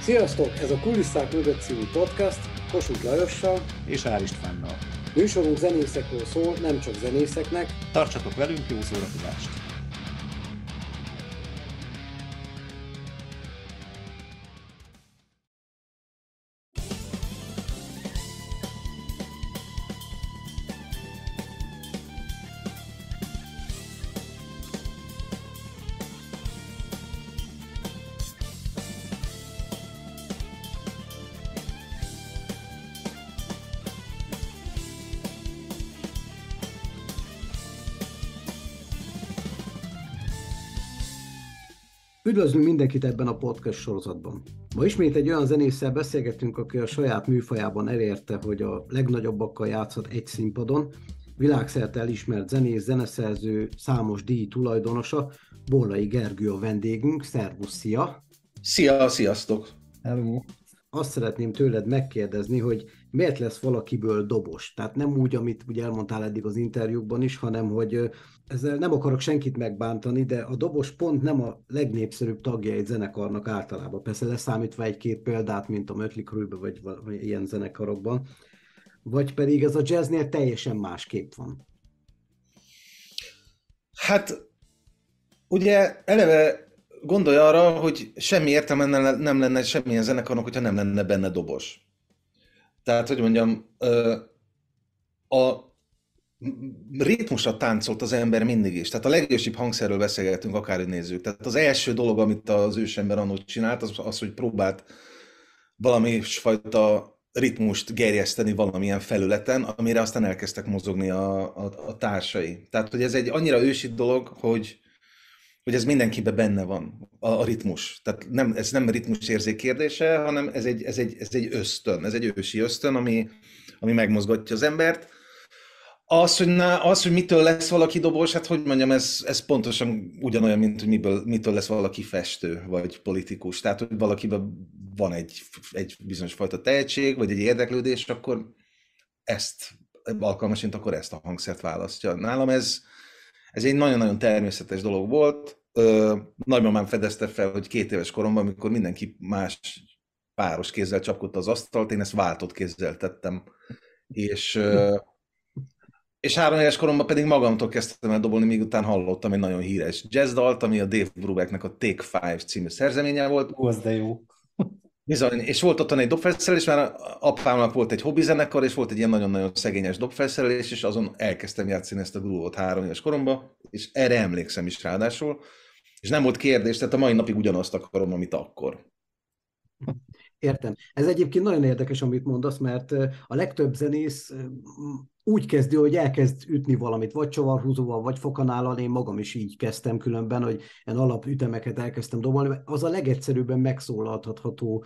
Sziasztok! Ez a Kulisszák mögött című podcast Kossuth Lajossal és Ár Istvánnal. Műsorunk zenészekről szól, nem csak zenészeknek. Tartsatok velünk, jó szórakozást! Üdvözlünk mindenkit ebben a podcast sorozatban. Ma ismét egy olyan zenésszel beszélgetünk, aki a saját műfajában elérte, hogy a legnagyobbakkal játszhat egy színpadon, világszerte elismert zenész, zeneszerző, számos díj tulajdonosa, Bollai Gergő a vendégünk. Szervusz, szia! Szia, sziasztok! Hello! Azt szeretném tőled megkérdezni, hogy miért lesz valakiből dobos? Tehát nem úgy, amit ugye elmondtál eddig az interjúkban is, hanem hogy ezzel nem akarok senkit megbántani, de a dobos pont nem a legnépszerűbb tagja egy zenekarnak általában. Persze leszámítva egy-két példát, mint a Mötley Crübe, vagy, vagy ilyen zenekarokban. Vagy pedig ez a jazznél teljesen más kép van. Hát, ugye eleve gondolj arra, hogy semmi értelme nem lenne semmilyen zenekarnak, hogyha nem lenne benne dobos. Tehát, hogy mondjam, a ritmusra táncolt az ember mindig is. Tehát a legősibb hangszerről beszélgetünk, akár nézzük. Tehát az első dolog, amit az ősember annól csinált, az, az, hogy próbált valami fajta ritmust gerjeszteni valamilyen felületen, amire aztán elkezdtek mozogni a, a, a társai. Tehát, hogy ez egy annyira ősi dolog, hogy, hogy ez mindenkiben benne van, a, a ritmus. Tehát nem, ez nem ritmus érzék kérdése, hanem ez egy, ez, egy, ez egy ösztön, ez egy ősi ösztön, ami, ami megmozgatja az embert az hogy, na, az, hogy mitől lesz valaki dobós, hát hogy mondjam, ez, ez pontosan ugyanolyan, mint hogy miből, mitől lesz valaki festő vagy politikus. Tehát, hogy valakiben van egy, egy bizonyos fajta tehetség, vagy egy érdeklődés, akkor ezt alkalmasint akkor ezt a hangszert választja. Nálam ez, ez egy nagyon-nagyon természetes dolog volt. Ö, nagymamám fedezte fel, hogy két éves koromban, amikor mindenki más páros kézzel csapkodta az asztalt, én ezt váltott kézzel tettem. És ö, és három éves koromban pedig magamtól kezdtem el dobolni, míg után hallottam egy nagyon híres jazzdalt, ami a Dave Brubecknek a Take Five című szerzeménye volt. Ó, az de jó. Bizony, és volt ott egy dobfelszerelés, mert apámnak volt egy hobbi zenekar, és volt egy ilyen nagyon-nagyon szegényes dobfelszerelés, és azon elkezdtem játszani ezt a grúvot három éves koromban, és erre emlékszem is ráadásul, és nem volt kérdés, tehát a mai napig ugyanazt akarom, amit akkor. Értem. Ez egyébként nagyon érdekes, amit mondasz, mert a legtöbb zenész úgy kezdi, hogy elkezd ütni valamit, vagy csavarhúzóval, vagy fokanállal, én magam is így kezdtem különben, hogy ilyen alapütemeket elkezdtem dobolni, az a legegyszerűbben megszólaltatható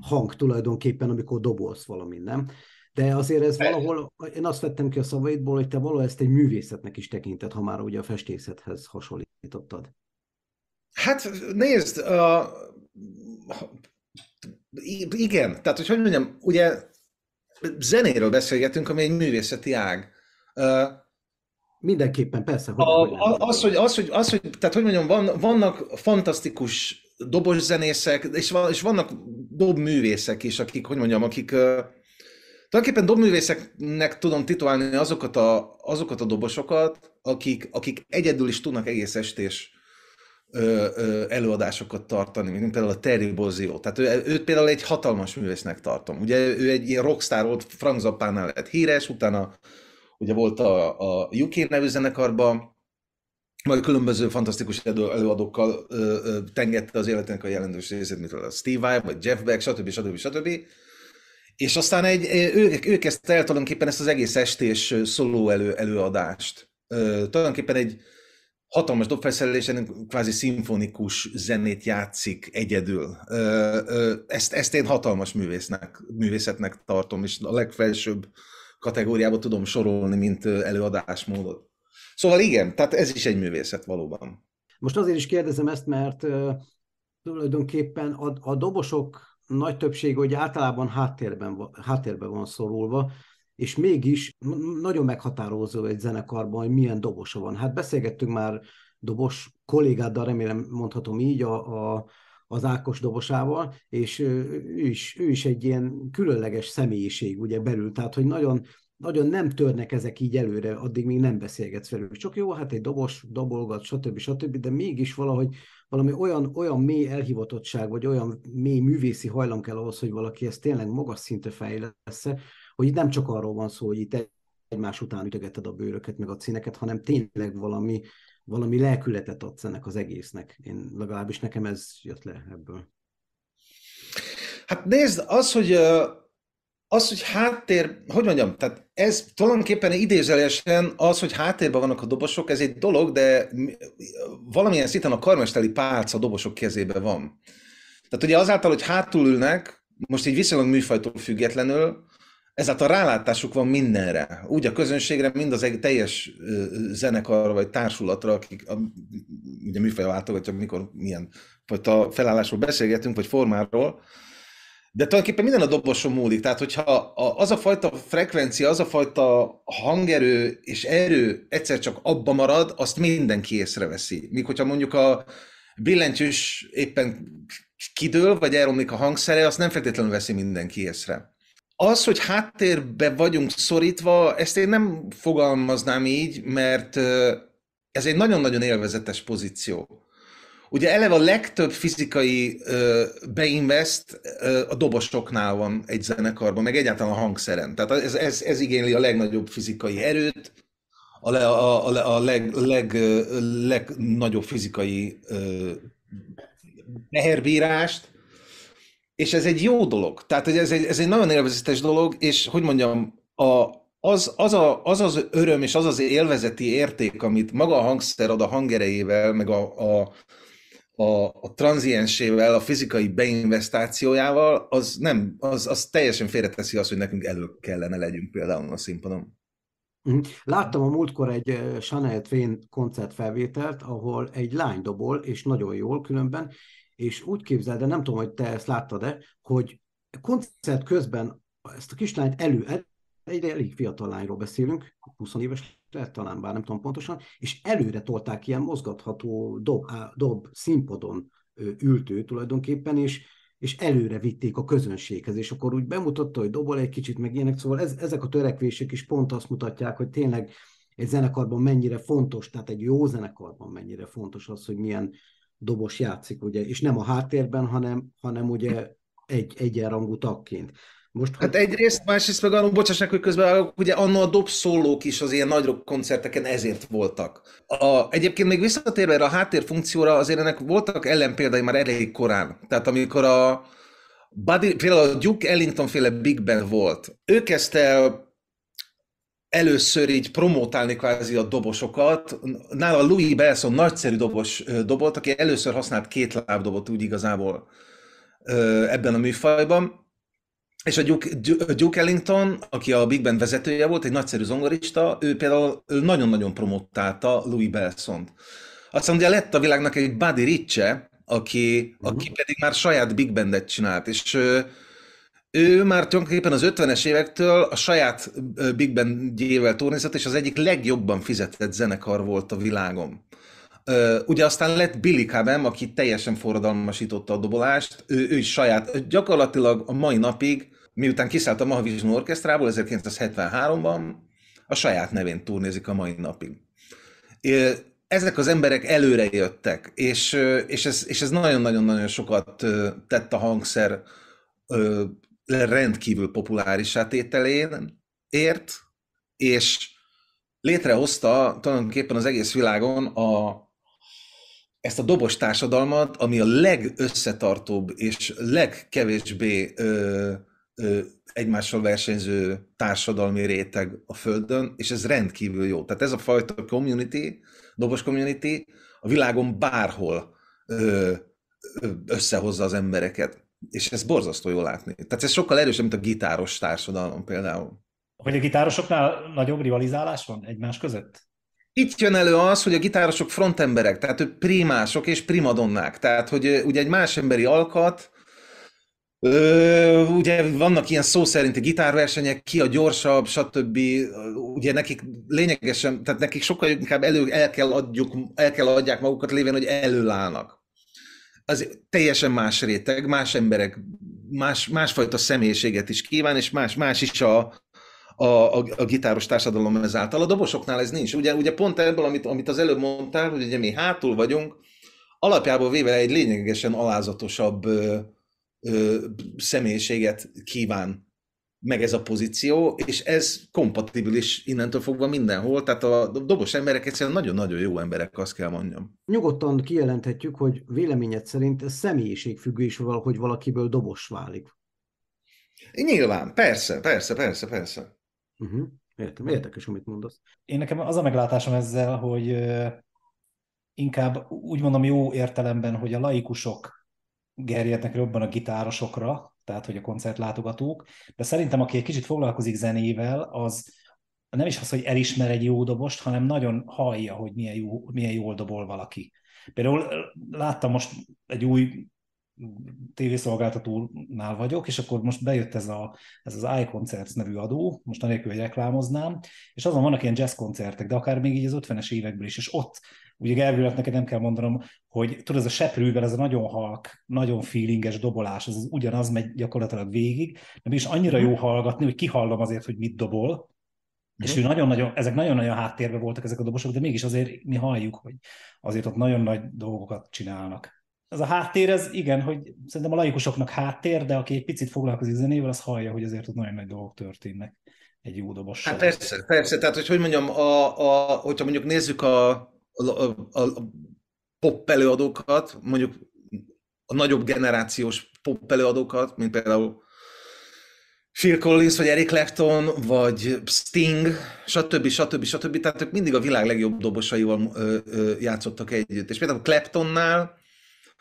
hang tulajdonképpen, amikor dobolsz valamit, nem? De azért ez valahol, én azt vettem ki a szavaidból, hogy te valahol ezt egy művészetnek is tekinted, ha már ugye a festészethez hasonlítottad. Hát nézd, a igen, tehát hogy hogy mondjam, ugye zenéről beszélgetünk, ami egy művészeti ág. Uh, Mindenképpen, persze. Hogy a, a, az, hogy, az, hogy, az, hogy, tehát hogy mondjam, van, vannak fantasztikus dobos zenészek, és, van, és vannak dobművészek is, akik, hogy mondjam, akik uh, tulajdonképpen dobművészeknek tudom titulálni azokat a, azokat a dobosokat, akik, akik egyedül is tudnak egész estés előadásokat tartani, mint például a Terry Bozio. Tehát ő, őt például egy hatalmas művésznek tartom. Ugye ő egy ilyen rockstar volt, Frank Zappánál lett híres, utána ugye volt a, a UK nevű zenekarban, majd különböző fantasztikus előadókkal ö, ö, tengette az életének a jelentős részét, mint a Steve Vai, vagy Jeff Beck, stb. stb. stb. stb. És aztán egy, ő, ő kezdte el tulajdonképpen ezt az egész estés szóló elő, előadást. Ö, tulajdonképpen egy, hatalmas dobfelszerelésen kvázi szimfonikus zenét játszik egyedül. Ezt, ezt én hatalmas művésznek, művészetnek tartom, és a legfelsőbb kategóriába tudom sorolni, mint előadásmódot. Szóval igen, tehát ez is egy művészet valóban. Most azért is kérdezem ezt, mert tulajdonképpen a, a dobosok nagy többsége, hogy általában háttérben, háttérben van szorulva, és mégis nagyon meghatározó egy zenekarban, hogy milyen dobosa van. Hát beszélgettünk már dobos kollégáddal, remélem mondhatom így, a, a, az Ákos dobosával, és ő is, ő is egy ilyen különleges személyiség ugye belül, tehát hogy nagyon, nagyon nem törnek ezek így előre, addig még nem beszélgetsz velük. Csak jó, hát egy dobos dobolgat, stb. stb., de mégis valahogy valami olyan, olyan mély elhivatottság, vagy olyan mély művészi hajlam kell ahhoz, hogy valaki ezt tényleg magas szinte fejlesz hogy itt nem csak arról van szó, hogy itt egymás után ütögeted a bőröket, meg a színeket, hanem tényleg valami, valami lelkületet adsz ennek az egésznek. Én legalábbis nekem ez jött le ebből. Hát nézd, az, hogy az, hogy háttér, hogy mondjam, tehát ez tulajdonképpen idézelesen az, hogy háttérben vannak a dobosok, ez egy dolog, de valamilyen szinten a karmesteri pálca a dobosok kezébe van. Tehát ugye azáltal, hogy hátul ülnek, most így viszonylag műfajtól függetlenül, ez hát a rálátásuk van mindenre, úgy a közönségre, mind az egy teljes zenekarra vagy társulatra, akik a, ugye műfaj váltogatja, mikor milyen a felállásról beszélgetünk, vagy formáról, de tulajdonképpen minden a dobosom múlik. Tehát, hogyha az a fajta frekvencia, az a fajta hangerő és erő egyszer csak abba marad, azt mindenki észreveszi. Míg hogyha mondjuk a billentyűs éppen kidől, vagy elromlik a hangszere, azt nem feltétlenül veszi mindenki észre. Az, hogy háttérbe vagyunk szorítva, ezt én nem fogalmaznám így, mert ez egy nagyon-nagyon élvezetes pozíció. Ugye eleve a legtöbb fizikai beinvest a dobosoknál van egy zenekarban, meg egyáltalán a hangszeren. Tehát ez, ez, ez igényli a legnagyobb fizikai erőt, a, le, a, a, leg, leg, legnagyobb fizikai teherbírást, és ez egy jó dolog. Tehát hogy ez, egy, ez egy nagyon élvezetes dolog, és hogy mondjam, a, az, az, a, az az öröm és az az élvezeti érték, amit maga a hangszer ad a hangerejével, meg a, a, a, a tranziensével, a fizikai beinvestációjával, az nem, az, az teljesen félreteszi azt, hogy nekünk elő kellene legyünk például a színpadon. Mhm. Láttam a múltkor egy eh, Chanel Twain koncertfelvételt, ahol egy lány dobol, és nagyon jól különben, és úgy képzeld, de nem tudom, hogy te ezt láttad-e, hogy koncert közben ezt a kislányt elő, egy elég fiatal lányról beszélünk, 20 éves lehet talán, bár nem tudom pontosan, és előre tolták ilyen mozgatható dob, dob színpadon ült ő tulajdonképpen, és, és előre vitték a közönséghez, és akkor úgy bemutatta, hogy dobol egy kicsit, meg ilyenek, szóval ez, ezek a törekvések is pont azt mutatják, hogy tényleg egy zenekarban mennyire fontos, tehát egy jó zenekarban mennyire fontos az, hogy milyen dobos játszik, ugye, és nem a háttérben, hanem, hanem ugye egy, egyenrangú tagként. Most, hát egyrészt, másrészt meg annak, bocsássák, hogy közben ugye annó a dobszólók is az ilyen nagy koncerteken ezért voltak. A, egyébként még visszatérve erre a háttérfunkcióra, azért ennek voltak ellenpéldai már elég korán. Tehát amikor a Buddy, például a Duke Ellington féle Big Band volt, ő kezdte először így promotálni kvázi a dobosokat. Nála Louis Belson nagyszerű dobos dobolt, aki először használt két lábdobot úgy igazából ebben a műfajban. És a Duke, Duke Ellington, aki a Big Band vezetője volt, egy nagyszerű zongorista, ő például nagyon-nagyon promotálta Louis Belson-t. Aztán ugye lett a világnak egy Buddy Ricce, aki, aki mhm. pedig már saját Big Bandet csinált, és ő már tulajdonképpen az 50-es évektől a saját Big Band-jével turnézott, és az egyik legjobban fizetett zenekar volt a világon. Ugye aztán lett Billy Cabem, aki teljesen forradalmasította a dobolást, ő, ő is saját, gyakorlatilag a mai napig, miután kiszállt a Mahavishnu Orkesztrából 1973-ban, a saját nevén turnézik a mai napig. Ezek az emberek előre jöttek, és, és ez nagyon-nagyon-nagyon és sokat tett a hangszer rendkívül populáris átételén ért, és létrehozta tulajdonképpen az egész világon a, ezt a dobos társadalmat, ami a legösszetartóbb és legkevésbé ö, ö, egymással versenyző társadalmi réteg a Földön, és ez rendkívül jó. Tehát ez a fajta community, dobos community a világon bárhol ö, összehozza az embereket és ez borzasztó jól látni. Tehát ez sokkal erősebb, mint a gitáros társadalom például. Hogy a gitárosoknál nagyobb rivalizálás van egymás között? Itt jön elő az, hogy a gitárosok frontemberek, tehát ők primások és primadonnák. Tehát, hogy ugye egy más emberi alkat, Ö, ugye vannak ilyen szó szerinti gitárversenyek, ki a gyorsabb, stb. Ugye nekik lényegesen, tehát nekik sokkal inkább elő, el kell adjuk, el kell adják magukat lévén, hogy előállnak az teljesen más réteg, más emberek, más, másfajta személyiséget is kíván, és más, más is a, a, a, a gitáros társadalom ezáltal. A dobosoknál ez nincs. Ugye, ugye pont ebből, amit, amit az előbb mondtál, hogy ugye mi hátul vagyunk, alapjából véve egy lényegesen alázatosabb ö, ö, személyiséget kíván meg ez a pozíció, és ez kompatibilis innentől fogva mindenhol, tehát a dobos emberek egyszerűen nagyon-nagyon jó emberek, azt kell mondjam. Nyugodtan kijelenthetjük, hogy véleményed szerint ez személyiségfüggő is hogy valakiből dobos válik. Nyilván, persze, persze, persze, persze. Uh-huh. Értem, érdekes, amit mondasz. Én nekem az a meglátásom ezzel, hogy inkább úgy mondom jó értelemben, hogy a laikusok gerjednek jobban a gitárosokra, tehát hogy a koncertlátogatók, de szerintem aki egy kicsit foglalkozik zenével, az nem is az, hogy elismer egy jó dobost, hanem nagyon hallja, hogy milyen, jó, milyen jól dobol valaki. Például láttam most egy új tévészolgáltatónál vagyok, és akkor most bejött ez, a, ez az iConcerts nevű adó, most anélkül, hogy reklámoznám, és azon vannak ilyen jazz koncertek, de akár még így az 50-es évekből is, és ott ugye Gergőnek neked nem kell mondanom, hogy tudod, ez a seprűvel, ez a nagyon halk, nagyon feelinges dobolás, ez ugyanaz megy gyakorlatilag végig, de is annyira jó mhm. hallgatni, hogy kihallom azért, hogy mit dobol, és ő mhm. nagyon-nagyon, ezek nagyon-nagyon háttérbe voltak ezek a dobosok, de mégis azért mi halljuk, hogy azért ott nagyon nagy dolgokat csinálnak. Ez a háttér, ez igen, hogy szerintem a laikusoknak háttér, de aki egy picit foglalkozik zenével, az hallja, hogy azért ott nagyon nagy dolgok történnek egy jó dobossal. Hát persze, persze, tehát hogy hogy mondjam, a, a, hogyha mondjuk nézzük a, a, a, a pop előadókat, mondjuk a nagyobb generációs pop előadókat, mint például Phil Collins, vagy Eric Clapton, vagy Sting, stb. stb. stb. Tehát ők mindig a világ legjobb dobosaival ö, ö, játszottak együtt. És például Claptonnál,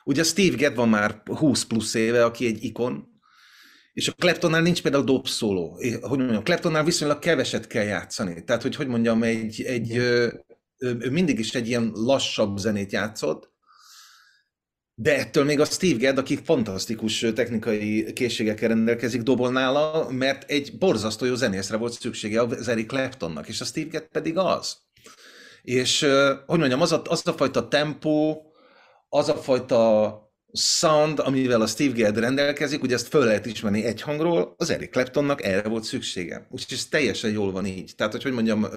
ugye Steve Gadd van már 20 plusz éve, aki egy ikon, és a Claptonnál nincs például dobszóló. Hogy mondjam, Claptonnál viszonylag keveset kell játszani. Tehát, hogy hogy mondjam, egy, egy, ő, ő mindig is egy ilyen lassabb zenét játszott, de ettől még a Steve Gadd, aki fantasztikus technikai készségekkel rendelkezik, dobol nála, mert egy borzasztó jó zenészre volt szüksége az Eric Claptonnak, és a Steve Gadd pedig az. És hogy mondjam, az a, az a fajta tempó, az a fajta sound, amivel a Steve Gadd rendelkezik, ugye ezt föl lehet ismerni egy hangról, az Eric Claptonnak erre volt szüksége. Úgyhogy ez teljesen jól van így. Tehát, hogy hogy mondjam,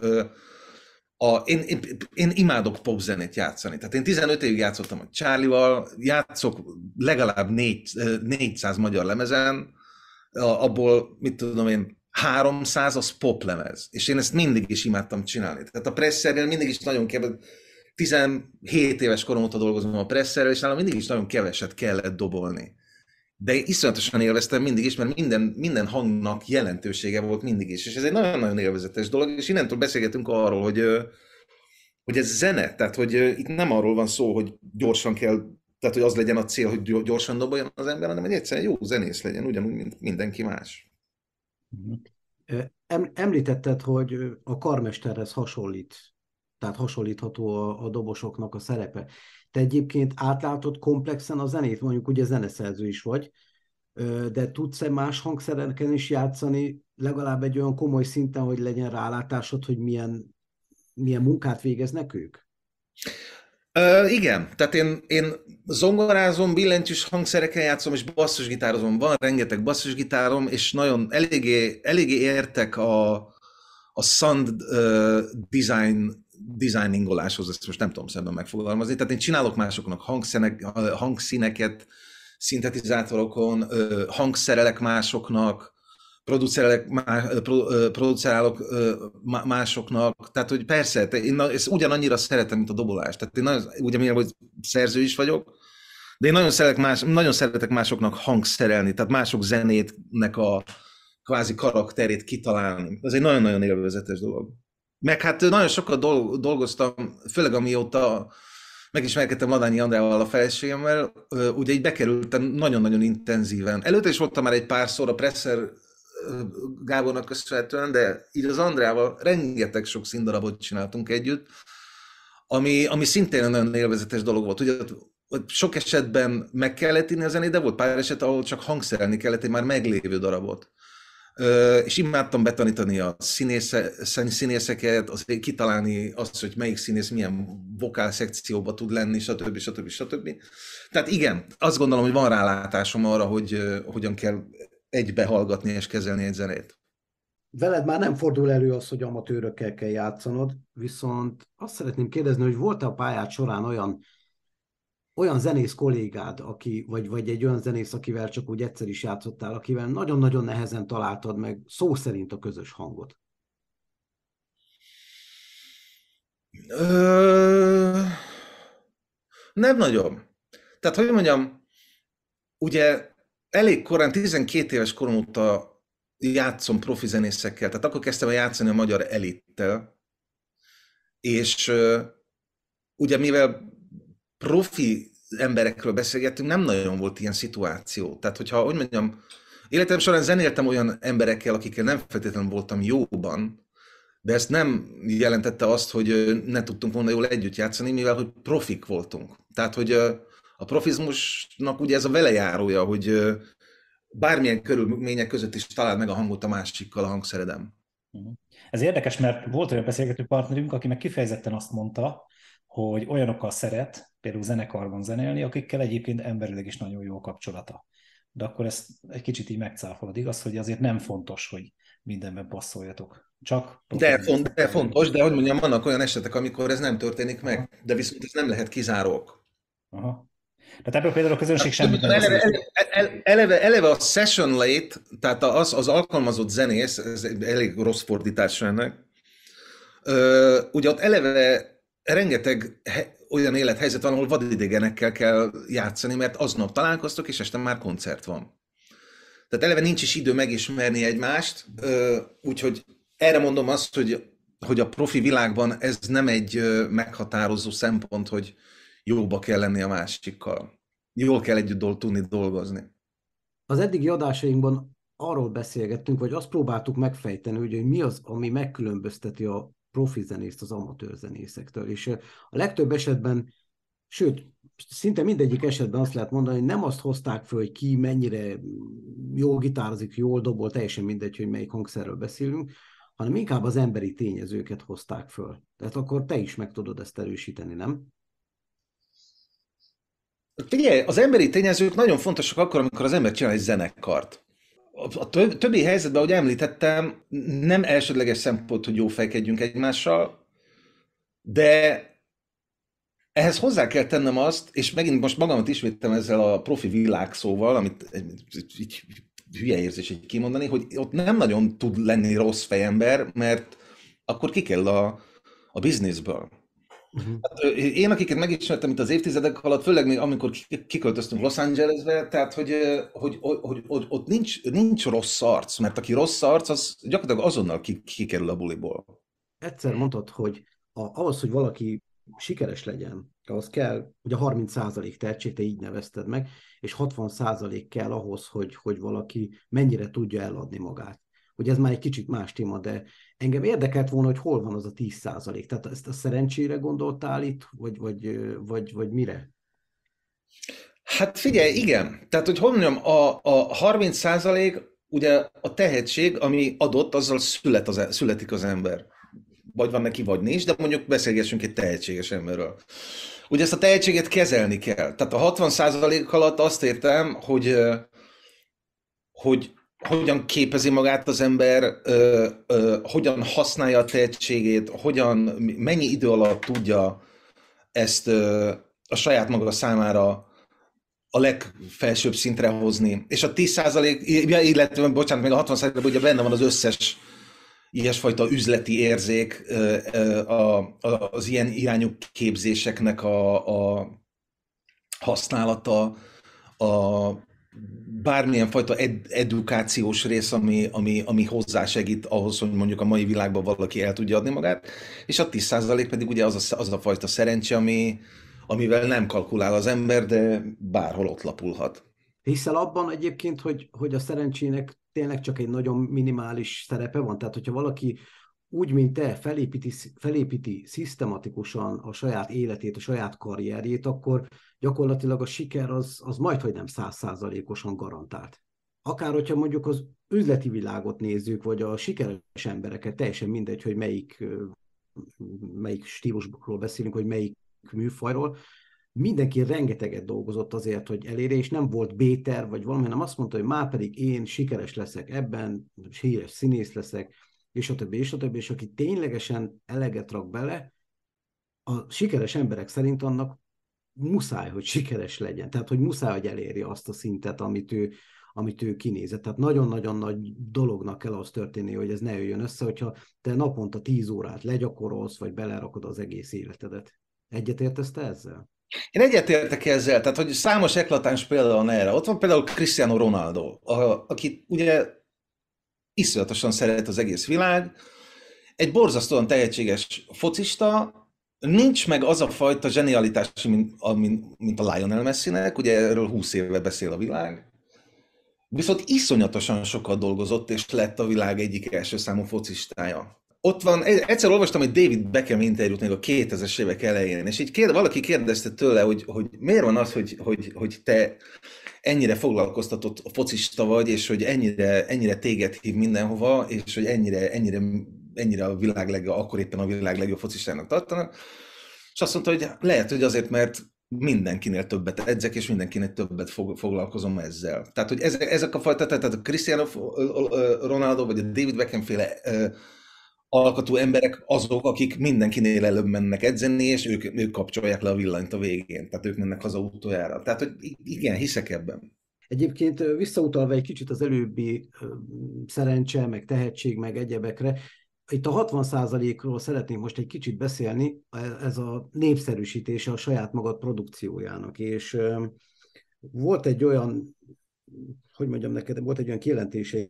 a, én, én, én imádok popzenét játszani. Tehát én 15 évig játszottam a Charlie-val, játszok legalább 4, 400 eh, magyar lemezen, abból, mit tudom én, 300 az pop lemez, És én ezt mindig is imádtam csinálni. Tehát a presszerrel mindig is nagyon kevés, 17 éves korom óta dolgozom a presszerrel, és nálam mindig is nagyon keveset kellett dobolni de iszonyatosan élveztem mindig is, mert minden, minden hangnak jelentősége volt mindig is, és ez egy nagyon-nagyon élvezetes dolog, és innentől beszélgetünk arról, hogy, hogy ez zene, tehát hogy itt nem arról van szó, hogy gyorsan kell, tehát hogy az legyen a cél, hogy gyorsan doboljon az ember, hanem hogy egyszerűen jó zenész legyen, ugyanúgy, mint mindenki más. Említetted, hogy a karmesterhez hasonlít, tehát hasonlítható a, a dobosoknak a szerepe. Te egyébként átlátod komplexen a zenét, mondjuk ugye zeneszerző is vagy, de tudsz-e más hangszereken is játszani, legalább egy olyan komoly szinten, hogy legyen rálátásod, hogy milyen, milyen munkát végeznek ők? Ö, igen, tehát én, én zongorázom, billentyűs hangszereken játszom, és basszusgitározom. Van rengeteg basszusgitárom, és nagyon eléggé, eléggé értek a, a sound uh, design designingoláshoz, ezt most nem tudom szemben megfogalmazni. Tehát én csinálok másoknak hangszínek, hangszíneket, szintetizátorokon, hangszerelek másoknak, producerelek, producerálok másoknak, tehát hogy persze, én ezt ugyanannyira szeretem, mint a dobolást. Tehát én nagyon, ugye miért, hogy szerző is vagyok, de én nagyon szeretek, más, nagyon szeretek másoknak hangszerelni, tehát mások zenétnek a kvázi karakterét kitalálni. Ez egy nagyon-nagyon élvezetes dolog. Meg hát nagyon sokat dolgoztam, főleg amióta megismerkedtem Ladányi Andrával, a feleségemmel, ugye így bekerültem nagyon-nagyon intenzíven. Előtte is voltam már egy pár a Presser Gábornak köszönhetően, de így az Andrával rengeteg sok színdarabot csináltunk együtt, ami, ami szintén egy nagyon élvezetes dolog volt. Ugye sok esetben meg kellett inni a zenét, de volt pár eset, ahol csak hangszerelni kellett egy már meglévő darabot és imádtam betanítani a színésze, színészeket, az, kitalálni azt, hogy melyik színész milyen vokál szekcióba tud lenni, stb. stb. stb. Tehát igen, azt gondolom, hogy van rálátásom arra, hogy hogyan kell egybe hallgatni és kezelni egy zenét. Veled már nem fordul elő az, hogy amatőrökkel kell játszanod, viszont azt szeretném kérdezni, hogy volt-e a pályád során olyan olyan zenész kollégád, aki, vagy, vagy egy olyan zenész, akivel csak úgy egyszer is játszottál, akivel nagyon-nagyon nehezen találtad meg szó szerint a közös hangot? Ö... Nem nagyon. Tehát, hogy mondjam, ugye elég korán, 12 éves korom óta játszom profi zenészekkel, tehát akkor kezdtem a játszani a magyar elittel, és ugye mivel profi emberekről beszélgettünk, nem nagyon volt ilyen szituáció. Tehát, hogyha, hogy mondjam, életem során zenéltem olyan emberekkel, akikkel nem feltétlenül voltam jóban, de ezt nem jelentette azt, hogy ne tudtunk volna jól együtt játszani, mivel hogy profik voltunk. Tehát, hogy a profizmusnak ugye ez a velejárója, hogy bármilyen körülmények között is találd meg a hangot a másikkal a hangszeredem. Mhm. Ez érdekes, mert volt olyan beszélgető partnerünk, aki meg kifejezetten azt mondta, hogy olyanokkal szeret, például zenekarban zenélni, akikkel egyébként emberileg is nagyon jó a kapcsolata. De akkor ezt egy kicsit így megcáfolod, igaz, hogy azért nem fontos, hogy mindenben passzoljatok. Csak de, font, de fontos, de hogy mondjam, vannak olyan esetek, amikor ez nem történik meg, Aha. de viszont ez nem lehet kizárók. Aha. Tehát ebből például a közönség hát, semmit eleve, eleve, eleve, eleve a session late, tehát az, az alkalmazott zenész, ez elég rossz fordítás ennek, ugye ott eleve rengeteg olyan élethelyzet van, ahol vadidegenekkel kell játszani, mert aznap találkoztok, és este már koncert van. Tehát eleve nincs is idő megismerni egymást, úgyhogy erre mondom azt, hogy, hogy a profi világban ez nem egy meghatározó szempont, hogy jóba kell lenni a másikkal. Jól kell együtt tudni dolgozni. Az eddigi adásainkban arról beszélgettünk, vagy azt próbáltuk megfejteni, hogy mi az, ami megkülönbözteti a profi zenészt az amatőr zenészektől. És a legtöbb esetben, sőt, szinte mindegyik esetben azt lehet mondani, hogy nem azt hozták föl, hogy ki mennyire jól gitározik, jól dobol, teljesen mindegy, hogy melyik hangszerről beszélünk, hanem inkább az emberi tényezőket hozták föl. Tehát akkor te is meg tudod ezt erősíteni, nem? Figyelj, az emberi tényezők nagyon fontosak akkor, amikor az ember csinál egy zenekart a többi helyzetben, ahogy említettem, nem elsődleges szempont, hogy jó fejkedjünk egymással, de ehhez hozzá kell tennem azt, és megint most magamat ismétem ezzel a profi világ szóval, amit így hülye érzés így kimondani, hogy ott nem nagyon tud lenni rossz fejember, mert akkor ki kell a, a bizniszből. Uh-huh. Hát, én, akiket megismertem itt az évtizedek alatt, főleg még amikor kiköltöztünk Los Angelesbe, tehát hogy, hogy, hogy, hogy, ott nincs, nincs rossz arc, mert aki rossz arc, az gyakorlatilag azonnal kikerül a buliból. Egyszer mondtad, hogy a, ahhoz, hogy valaki sikeres legyen, az kell, hogy a 30% tehetség, te így nevezted meg, és 60% kell ahhoz, hogy, hogy valaki mennyire tudja eladni magát. Hogy ez már egy kicsit más téma, de Engem érdekelt volna, hogy hol van az a 10 százalék. Tehát ezt a szerencsére gondoltál itt, vagy, vagy, vagy, vagy mire? Hát figyelj, igen. Tehát, hogy hol mondjam, a, a 30 százalék, ugye a tehetség, ami adott, azzal szület az, e, születik az ember. Vagy van neki, vagy nincs, de mondjuk beszélgessünk egy tehetséges emberről. Ugye ezt a tehetséget kezelni kell. Tehát a 60 százalék alatt azt értem, hogy, hogy hogyan képezi magát az ember, ö, ö, hogyan használja a tehetségét, hogyan, mennyi idő alatt tudja ezt ö, a saját maga számára a legfelsőbb szintre hozni. És a 10%, ja, illetve, bocsánat, még a 60 százalék, ugye benne van az összes ilyesfajta üzleti érzék ö, ö, a, az ilyen irányú képzéseknek a, a használata, a bármilyen fajta ed- edukációs rész, ami, ami, ami hozzásegít ahhoz, hogy mondjuk a mai világban valaki el tudja adni magát, és a 10% pedig ugye az a, az a fajta szerencse, ami, amivel nem kalkulál az ember, de bárhol ott lapulhat. Hiszel abban egyébként, hogy, hogy a szerencsének tényleg csak egy nagyon minimális szerepe van? Tehát, hogyha valaki úgy, mint te felépíti, felépíti szisztematikusan a saját életét, a saját karrierjét, akkor gyakorlatilag a siker az, az majd, hogy nem százszázalékosan garantált. Akár, hogyha mondjuk az üzleti világot nézzük, vagy a sikeres embereket, teljesen mindegy, hogy melyik, melyik stílusokról beszélünk, hogy melyik műfajról, mindenki rengeteget dolgozott azért, hogy elérje, és nem volt béter, vagy valami, hanem azt mondta, hogy már pedig én sikeres leszek ebben, híres színész leszek, és a többi, és a többi, és aki ténylegesen eleget rak bele, a sikeres emberek szerint annak muszáj, hogy sikeres legyen. Tehát, hogy muszáj, hogy elérje azt a szintet, amit ő, amit ő kinézett. Tehát nagyon-nagyon nagy dolognak kell az történni, hogy ez ne jöjjön össze, hogyha te naponta tíz órát legyakorolsz, vagy belerakod az egész életedet. Egyetértesz te ezzel? Én egyetértek ezzel, tehát hogy számos eklatáns példa van erre. Ott van például Cristiano Ronaldo, aki, ugye iszonyatosan szeret az egész világ. Egy borzasztóan tehetséges focista, nincs meg az a fajta zsenialitás, mint a, mint, mint a Lionel Messi-nek, ugye erről 20 éve beszél a világ, viszont iszonyatosan sokat dolgozott, és lett a világ egyik első számú focistája. Ott van, egyszer olvastam egy David Beckham interjút még a 2000-es évek elején, és így kérde, valaki kérdezte tőle, hogy, hogy miért van az, hogy, hogy, hogy te ennyire foglalkoztatott a focista vagy, és hogy ennyire, ennyire téged hív mindenhova, és hogy ennyire, ennyire, ennyire a világ legjobb, akkor éppen a világ legjobb focistának tartanak. És azt mondta, hogy lehet, hogy azért, mert mindenkinél többet edzek, és mindenkinél többet fog, foglalkozom ezzel. Tehát, hogy ezek, ezek a fajta, tehát a Cristiano Ronaldo, vagy a David Beckham féle alkatú emberek azok, akik mindenkinél előbb mennek edzeni, és ők, ők kapcsolják le a villanyt a végén, tehát ők mennek haza utoljára. Tehát, hogy igen, hiszek ebben. Egyébként visszautalva egy kicsit az előbbi szerencse, meg tehetség, meg egyebekre, itt a 60%-ról szeretném most egy kicsit beszélni, e, ez a népszerűsítése a saját magad produkciójának, és volt egy olyan, hogy mondjam neked, volt egy olyan kijelentése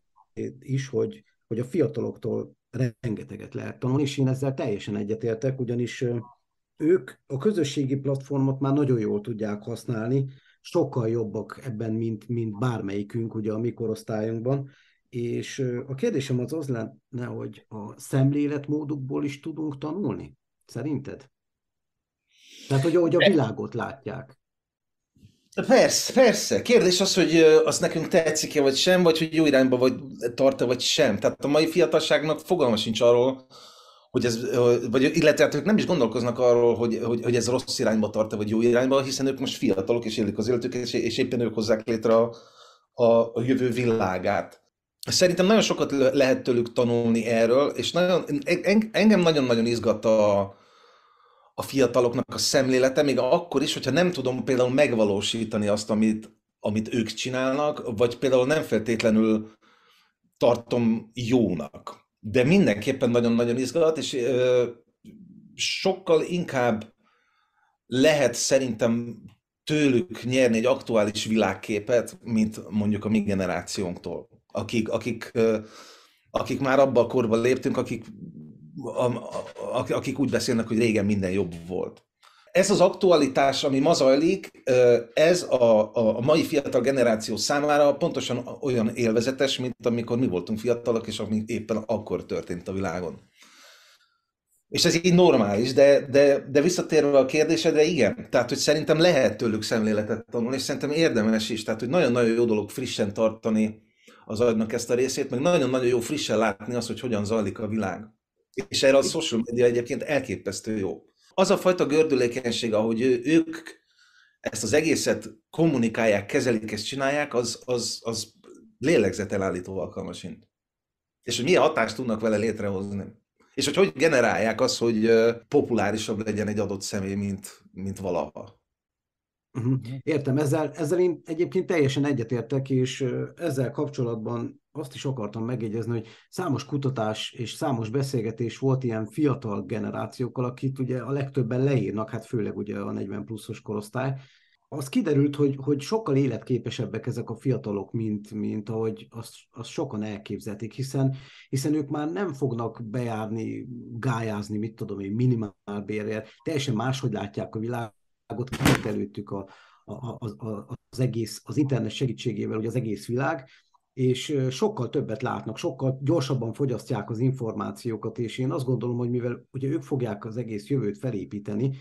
is, hogy, hogy a fiataloktól rengeteget lehet tanulni, és én ezzel teljesen egyetértek, ugyanis ők a közösségi platformot már nagyon jól tudják használni, sokkal jobbak ebben, mint, mint bármelyikünk ugye a mi korosztályunkban, és a kérdésem az az lenne, hogy a szemléletmódukból is tudunk tanulni, szerinted? Tehát, hogy ahogy a világot látják. Persze, persze. Kérdés az, hogy az nekünk tetszik-e vagy sem, vagy hogy jó irányba vagy, tart-e vagy sem. Tehát a mai fiatalságnak fogalma sincs arról, hogy ez, vagy illetve hát ők nem is gondolkoznak arról, hogy, hogy, hogy ez rossz irányba tart-e, vagy jó irányba, hiszen ők most fiatalok, és élik az életüket, és, és éppen ők hozzák létre a, a, a jövő világát. Szerintem nagyon sokat lehet tőlük tanulni erről, és nagyon, engem nagyon-nagyon izgat a, a fiataloknak a szemlélete, még akkor is, hogyha nem tudom például megvalósítani azt, amit, amit ők csinálnak, vagy például nem feltétlenül tartom jónak. De mindenképpen nagyon-nagyon izgat, és ö, sokkal inkább lehet szerintem tőlük nyerni egy aktuális világképet, mint mondjuk a mi generációnktól, akik, akik, akik már abba a korba léptünk, akik a, a, akik úgy beszélnek, hogy régen minden jobb volt. Ez az aktualitás, ami ma zajlik, ez a, a mai fiatal generáció számára pontosan olyan élvezetes, mint amikor mi voltunk fiatalok, és ami éppen akkor történt a világon. És ez így normális, de, de, de visszatérve a kérdésedre, igen. Tehát, hogy szerintem lehet tőlük szemléletet tanulni, és szerintem érdemes is. Tehát, hogy nagyon-nagyon jó dolog frissen tartani az agynak ezt a részét, meg nagyon-nagyon jó frissen látni azt, hogy hogyan zajlik a világ. És erre a social media egyébként elképesztő jó. Az a fajta gördülékenység, ahogy ő, ők ezt az egészet kommunikálják, kezelik, ezt csinálják, az, az, az lélegzetelállító alkalmasint. És hogy milyen hatást tudnak vele létrehozni. És hogy hogy generálják azt, hogy populárisabb legyen egy adott személy, mint, mint valaha. Mhm. Értem, ezzel, ezzel én egyébként teljesen egyetértek, és ezzel kapcsolatban azt is akartam megjegyezni, hogy számos kutatás és számos beszélgetés volt ilyen fiatal generációkkal, akit ugye a legtöbben leírnak, hát főleg ugye a 40 pluszos korosztály. Az kiderült, hogy, hogy sokkal életképesebbek ezek a fiatalok, mint, mint ahogy azt, azt sokan elképzelték, hiszen, hiszen ők már nem fognak bejárni, gályázni, mit tudom én, minimálbérért, teljesen máshogy látják a világot, világot kinyit előttük a, a, a, az egész, az internet segítségével, hogy az egész világ, és sokkal többet látnak, sokkal gyorsabban fogyasztják az információkat, és én azt gondolom, hogy mivel ugye ők fogják az egész jövőt felépíteni,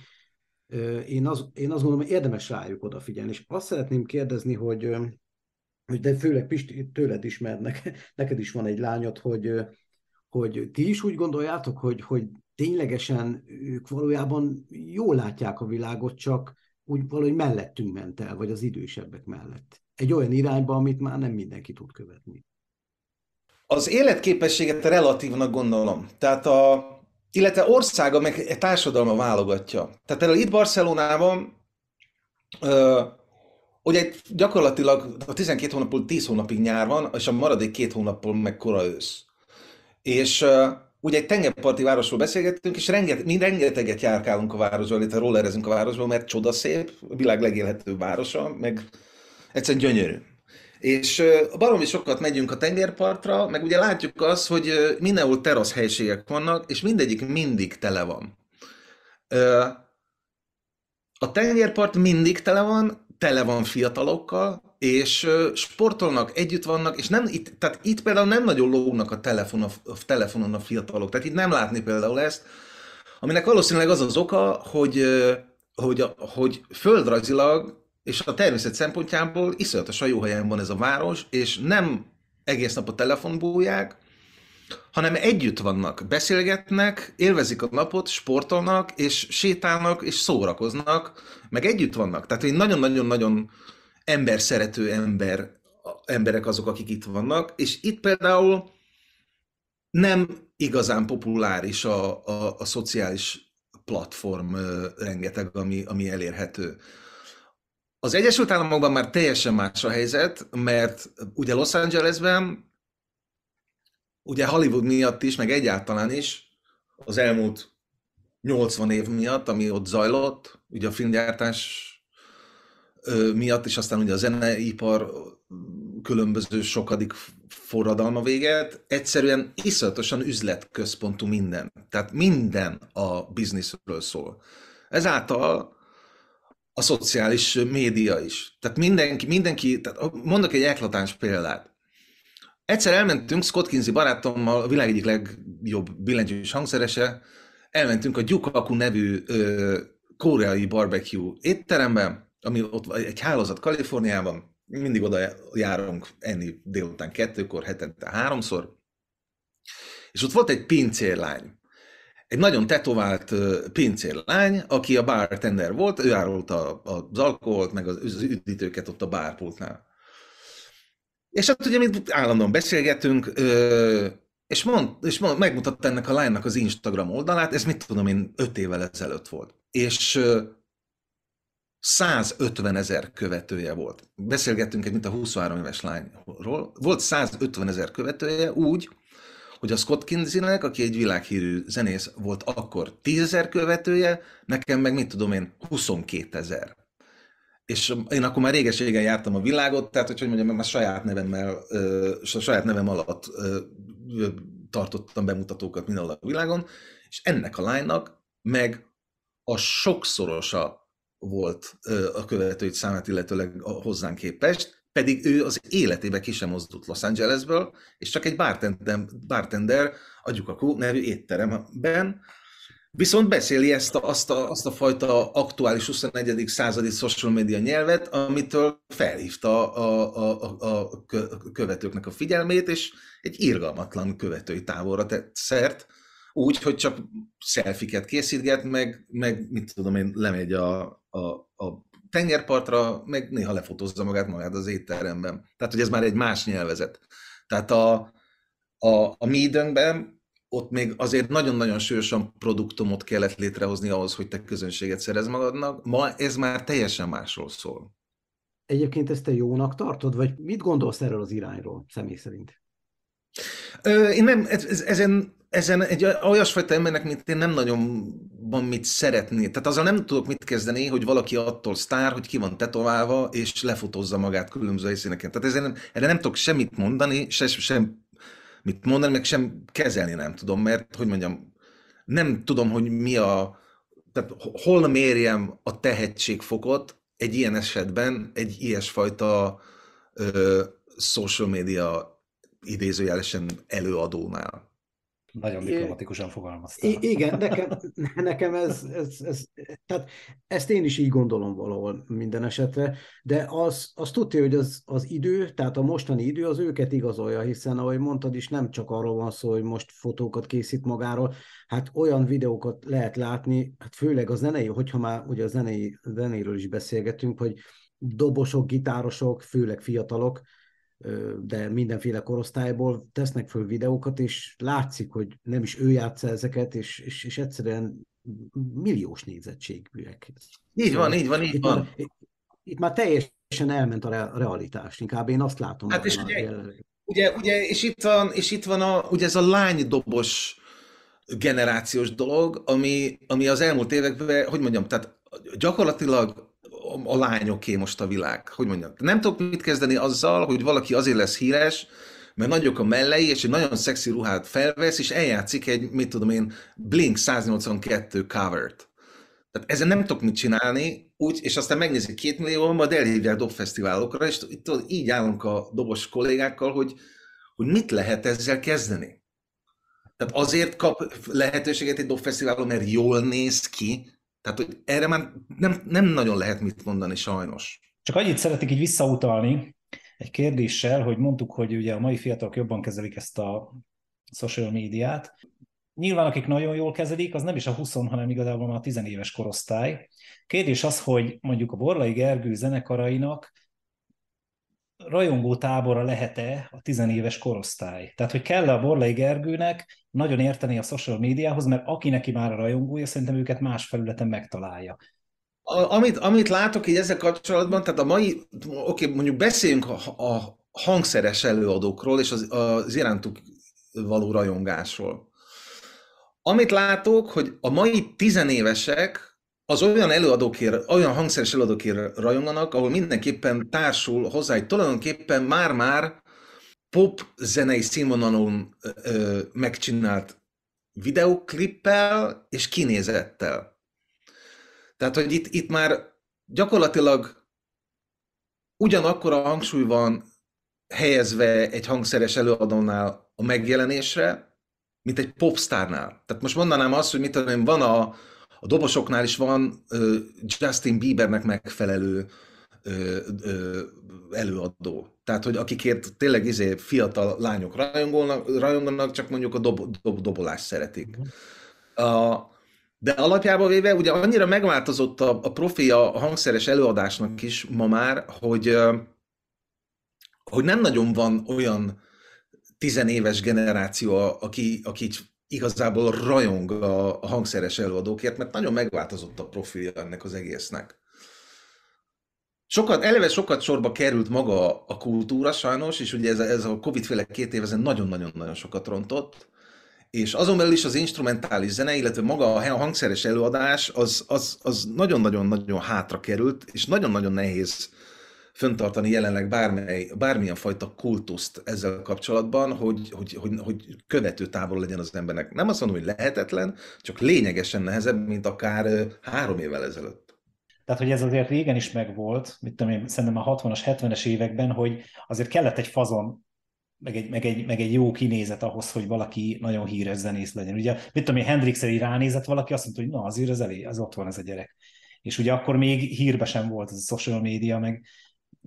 én, az, én azt gondolom, hogy érdemes rájuk odafigyelni. És azt szeretném kérdezni, hogy, hogy de főleg Pisti, tőled is, mert neked is van egy lányod, hogy, hogy ti is úgy gondoljátok, hogy, hogy ténylegesen ők valójában jól látják a világot, csak úgy valahogy mellettünk ment el, vagy az idősebbek mellett. Egy olyan irányba, amit már nem mindenki tud követni. Az életképességet relatívnak gondolom. Tehát a, illetve országa meg a társadalma válogatja. Tehát el itt Barcelonában ö, ugye gyakorlatilag a 12 hónapból 10 hónapig nyár van, és a maradék két hónapból meg kora ősz. És ugye egy tengerparti városról beszélgettünk, és renget, mi rengeteget járkálunk a városban, illetve rollerezünk a városban, mert csodaszép, a világ legélhetőbb városa, meg egyszerűen gyönyörű. És baromi sokat megyünk a tengerpartra, meg ugye látjuk azt, hogy mindenhol helységek vannak, és mindegyik mindig tele van. A tengerpart mindig tele van, tele van fiatalokkal, és sportolnak, együtt vannak, és nem itt, tehát itt például nem nagyon lógnak a, telefon, a, a telefonon a fiatalok, tehát itt nem látni például ezt, aminek valószínűleg az az oka, hogy, hogy, hogy földrajzilag és a természet szempontjából iszonyatosan jó helyen van ez a város, és nem egész nap a telefonbúják, hanem együtt vannak, beszélgetnek, élvezik a napot, sportolnak, és sétálnak, és szórakoznak, meg együtt vannak. Tehát én nagyon-nagyon-nagyon ember szerető ember, emberek azok, akik itt vannak, és itt például nem igazán populáris a, a, a szociális platform rengeteg, ami, ami elérhető. Az Egyesült Államokban már teljesen más a helyzet, mert ugye Los Angelesben, ugye Hollywood miatt is, meg egyáltalán is, az elmúlt 80 év miatt, ami ott zajlott, ugye a filmgyártás miatt, és aztán ugye a zeneipar különböző sokadik forradalma véget, egyszerűen iszonyatosan üzletközpontú minden. Tehát minden a bizniszről szól. Ezáltal a szociális média is. Tehát mindenki, mindenki tehát mondok egy eklatáns példát. Egyszer elmentünk Scott Kinsey barátommal, a világ egyik legjobb billentyűs hangszerese, elmentünk a Gyukaku nevű ö, koreai barbecue étterembe, ami ott egy hálózat Kaliforniában, mindig oda járunk enni délután kettőkor, hetente háromszor, és ott volt egy pincérlány, egy nagyon tetovált pincérlány, aki a bartender volt, ő a az alkoholt, meg az üdítőket ott a bárpultnál. És ott hát ugye mi állandóan beszélgetünk, és, mond, és mond, megmutatta ennek a lánynak az Instagram oldalát, ez mit tudom én, öt évvel ezelőtt volt. És 150 ezer követője volt. Beszélgettünk egy, mint a 23 éves lányról. Volt 150 ezer követője úgy, hogy a Scott Kinzinek, aki egy világhírű zenész volt, akkor 10 ezer követője, nekem meg mit tudom én, 22 ezer. És én akkor már régeségen jártam a világot, tehát hogy, hogy mondjam, már saját nevemmel, a saját nevem alatt tartottam bemutatókat mindenhol a világon, és ennek a lánynak meg a sokszorosa volt a követőit számát, illetőleg a hozzánk képest, pedig ő az életébe ki sem mozdult Los Angelesből, és csak egy bartender, bartender a Gyukakó nevű étteremben, Viszont beszéli ezt a, azt, a, azt a fajta aktuális 21. századi social media nyelvet, amitől felhívta a, a, a, a követőknek a figyelmét, és egy irgalmatlan követői távolra tett szert, úgy, hogy csak szelfiket készítget, meg, meg mit tudom én, lemegy a, a, a tengerpartra, meg néha lefotózza magát magát az étteremben. Tehát, hogy ez már egy más nyelvezet. Tehát a, a, a mi időnkben ott még azért nagyon-nagyon sősen produktumot kellett létrehozni ahhoz, hogy te közönséget szerez magadnak. Ma ez már teljesen másról szól. Egyébként ezt te jónak tartod, vagy mit gondolsz erről az irányról, személy szerint? Ö, én nem, ez, ez, ezen, ezen egy olyasfajta embernek, mint én nem nagyon van mit szeretni. Tehát azzal nem tudok mit kezdeni, hogy valaki attól sztár, hogy ki van tetoválva, és lefotozza magát különböző helyszíneken. Tehát ezért nem, erre nem tudok semmit mondani, se, sem mit mondani, meg sem kezelni nem tudom, mert, hogy mondjam, nem tudom, hogy mi a, tehát hol mérjem a tehetségfokot egy ilyen esetben, egy ilyesfajta ö, social media idézőjelesen előadónál. Nagyon diplomatikusan fogalmaztam. igen, nekem, nekem ez, ez, ez, tehát ezt én is így gondolom valahol minden esetre, de az, az tudja, hogy az, az idő, tehát a mostani idő az őket igazolja, hiszen ahogy mondtad is, nem csak arról van szó, hogy most fotókat készít magáról, hát olyan videókat lehet látni, hát főleg a zenei, hogyha már ugye a zenei, zenéről is beszélgetünk, hogy dobosok, gitárosok, főleg fiatalok, de mindenféle korosztályból tesznek föl videókat, és látszik, hogy nem is ő játsza ezeket, és, és, és egyszerűen milliós nézettségűek. Így van, szóval így van, így itt van. Már, itt már teljesen elment a, realitás, inkább én azt látom. Hát és ugye, ugye, ugye, és itt van, és itt van a, ugye ez a lánydobos generációs dolog, ami, ami az elmúlt években, hogy mondjam, tehát gyakorlatilag a lányoké most a világ. Hogy mondjam? Nem tudok mit kezdeni azzal, hogy valaki azért lesz híres, mert nagyok a mellei, és egy nagyon szexi ruhát felvesz, és eljátszik egy, mit tudom én, Blink 182 covert. Tehát ezzel nem tudok mit csinálni, úgy, és aztán megnézik két millió, majd elhívják dobfesztiválokra, és itt így állunk a dobos kollégákkal, hogy, hogy mit lehet ezzel kezdeni. Tehát azért kap lehetőséget egy dobfesztiválon, mert jól néz ki, tehát, hogy erre már nem, nem nagyon lehet mit mondani, sajnos. Csak annyit szeretik így visszautalni egy kérdéssel, hogy mondtuk, hogy ugye a mai fiatalok jobban kezelik ezt a social médiát. Nyilván, akik nagyon jól kezelik, az nem is a 20, hanem igazából már a 10 éves korosztály. Kérdés az, hogy mondjuk a Borlai Gergő zenekarainak rajongó tábora lehet-e a tizenéves korosztály? Tehát, hogy kell-e a Borlai Gergőnek nagyon érteni a social médiához, mert aki neki már a rajongója, szerintem őket más felületen megtalálja. A, amit, amit látok így ezzel kapcsolatban, tehát a mai, oké, okay, mondjuk beszéljünk a, a hangszeres előadókról és az, az irántuk való rajongásról. Amit látok, hogy a mai tizenévesek az olyan előadókért, olyan hangszeres előadókért rajonganak, ahol mindenképpen társul hozzá egy tulajdonképpen már-már pop zenei színvonalon ö, megcsinált videoklippel és kinézettel. Tehát, hogy itt, itt már gyakorlatilag ugyanakkor a hangsúly van helyezve egy hangszeres előadónál a megjelenésre, mint egy popstárnál. Tehát most mondanám azt, hogy mit tudom én, van a, a dobosoknál is van Justin Biebernek megfelelő előadó. Tehát, hogy akikért tényleg izé fiatal lányok rajongolnak, rajonganak, csak mondjuk a dob, dob, dobolást szeretik. Mhm. de alapjában véve ugye annyira megváltozott a, a profi a hangszeres előadásnak is ma már, hogy, hogy nem nagyon van olyan tizenéves generáció, aki, aki igazából rajong a, a hangszeres előadókért, mert nagyon megváltozott a profilja ennek az egésznek. Sokat, eleve sokat sorba került maga a kultúra sajnos, és ugye ez a, ez a Covid-féle két év nagyon-nagyon-nagyon sokat rontott, és azon belül is az instrumentális zene, illetve maga a hangszeres előadás, az, az, nagyon nagyon-nagyon-nagyon hátra került, és nagyon-nagyon nehéz föntartani jelenleg bármely, bármilyen fajta kultuszt ezzel kapcsolatban, hogy, hogy, hogy, hogy követő távol legyen az embernek. Nem azt mondom, hogy lehetetlen, csak lényegesen nehezebb, mint akár három évvel ezelőtt. Tehát, hogy ez azért régen is megvolt, mit tudom én, szerintem a 60-as, 70-es években, hogy azért kellett egy fazon, meg egy, meg, egy, meg egy jó kinézet ahhoz, hogy valaki nagyon híres zenész legyen. Ugye, mit tudom én, Hendrixre ránézett valaki, azt mondta, hogy na, azért az elé, az ott van ez a gyerek. És ugye akkor még hírbe sem volt ez a social média, meg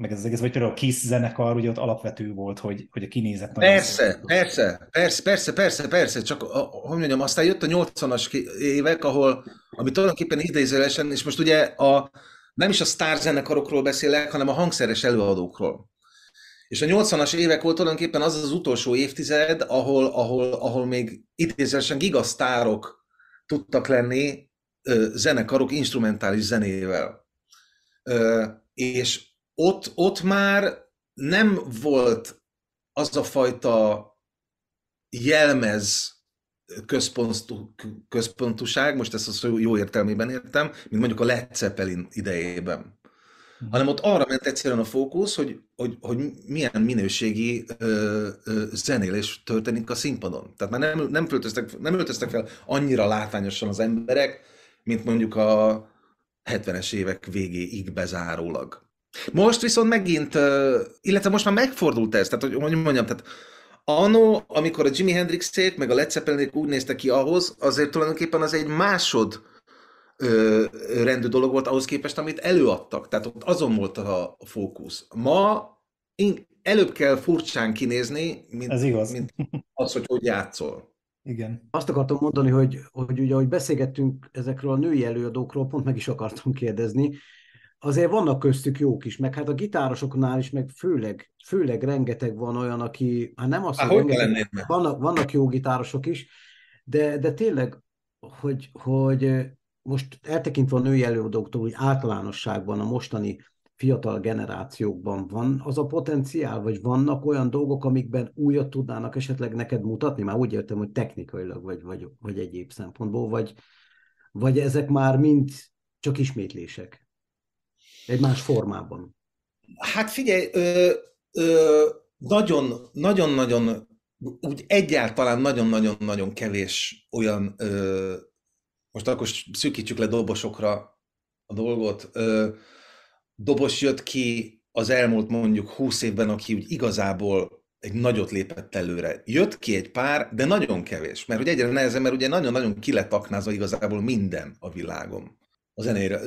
meg ez az egész, vagy például a Kiss zenekar, ugye ott alapvető volt, hogy, hogy a kinézet nagyon Persze, persze, persze, persze, persze, persze, csak a, hogy mondjam, aztán jött a 80-as évek, ahol, ami tulajdonképpen idézőlesen, és most ugye a, nem is a sztár zenekarokról beszélek, hanem a hangszeres előadókról. És a 80-as évek volt tulajdonképpen az az utolsó évtized, ahol, ahol, ahol még idézőlesen gigasztárok tudtak lenni ö, zenekarok instrumentális zenével. Ö, és ott, ott már nem volt az a fajta jelmez központú, központuság, most ezt a jó értelmében értem, mint mondjuk a Led Zeppelin idejében. Mhm. Hanem ott arra ment egyszerűen a fókusz, hogy, hogy, hogy milyen minőségi ö, ö, zenélés történik a színpadon. Tehát már nem, nem, öltöztek, nem öltöztek fel annyira látványosan az emberek, mint mondjuk a 70-es évek végéig bezárólag. Most viszont megint, illetve most már megfordult ez, tehát hogy mondjam, tehát Anno, amikor a Jimi hendrix meg a Led Zeppelinék úgy néztek ki ahhoz, azért tulajdonképpen az egy másod ö, rendű dolog volt ahhoz képest, amit előadtak. Tehát ott azon volt a fókusz. Ma előbb kell furcsán kinézni, mint, Ez igaz. mint az, hogy hogy játszol. Igen. Azt akartam mondani, hogy, hogy ugye, ahogy beszélgettünk ezekről a női előadókról, pont meg is akartam kérdezni, azért vannak köztük jók is, meg hát a gitárosoknál is, meg főleg, főleg rengeteg van olyan, aki, hát nem azt, hát, hogy rengeteg, vannak, vannak jó gitárosok is, de, de tényleg, hogy, hogy most eltekintve a női előadóktól, hogy általánosságban a mostani fiatal generációkban van az a potenciál, vagy vannak olyan dolgok, amikben újat tudnának esetleg neked mutatni? Már úgy értem, hogy technikailag, vagy, vagy, vagy egyéb szempontból, vagy, vagy ezek már mind csak ismétlések? Egy más formában. Hát figyelj, ö, ö, nagyon, nagyon, nagyon, úgy egyáltalán nagyon-nagyon-nagyon kevés olyan, ö, most akkor szűkítsük le dobosokra a dolgot, ö, dobos jött ki az elmúlt mondjuk 20 évben, aki úgy igazából egy nagyot lépett előre. Jött ki egy pár, de nagyon kevés, mert ugye egyre nehezebb, mert ugye nagyon-nagyon kiletaknázva igazából minden a világon a zenére,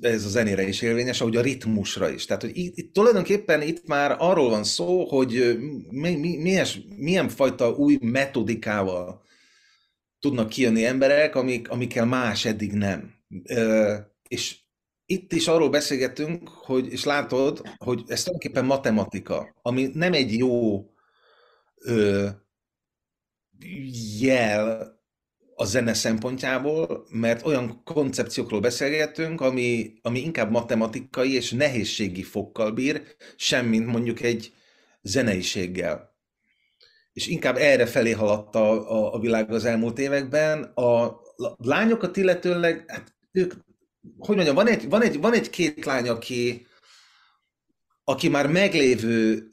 ez a zenére is érvényes, ahogy a ritmusra is. Tehát, hogy itt, itt tulajdonképpen itt már arról van szó, hogy mi, mi, milyes, milyen fajta új metodikával tudnak kijönni emberek, amik, amikkel más eddig nem. Ö, és itt is arról beszélgetünk, hogy, és látod, hogy ez tulajdonképpen matematika, ami nem egy jó ö, jel a zene szempontjából, mert olyan koncepciókról beszélgetünk, ami, ami inkább matematikai és nehézségi fokkal bír, semmint mondjuk egy zeneiséggel. És inkább erre felé haladt a, a, a világ az elmúlt években. A lányokat illetőleg, hát ők, hogy mondjam, van egy, van egy, van egy két lány, aki, aki már meglévő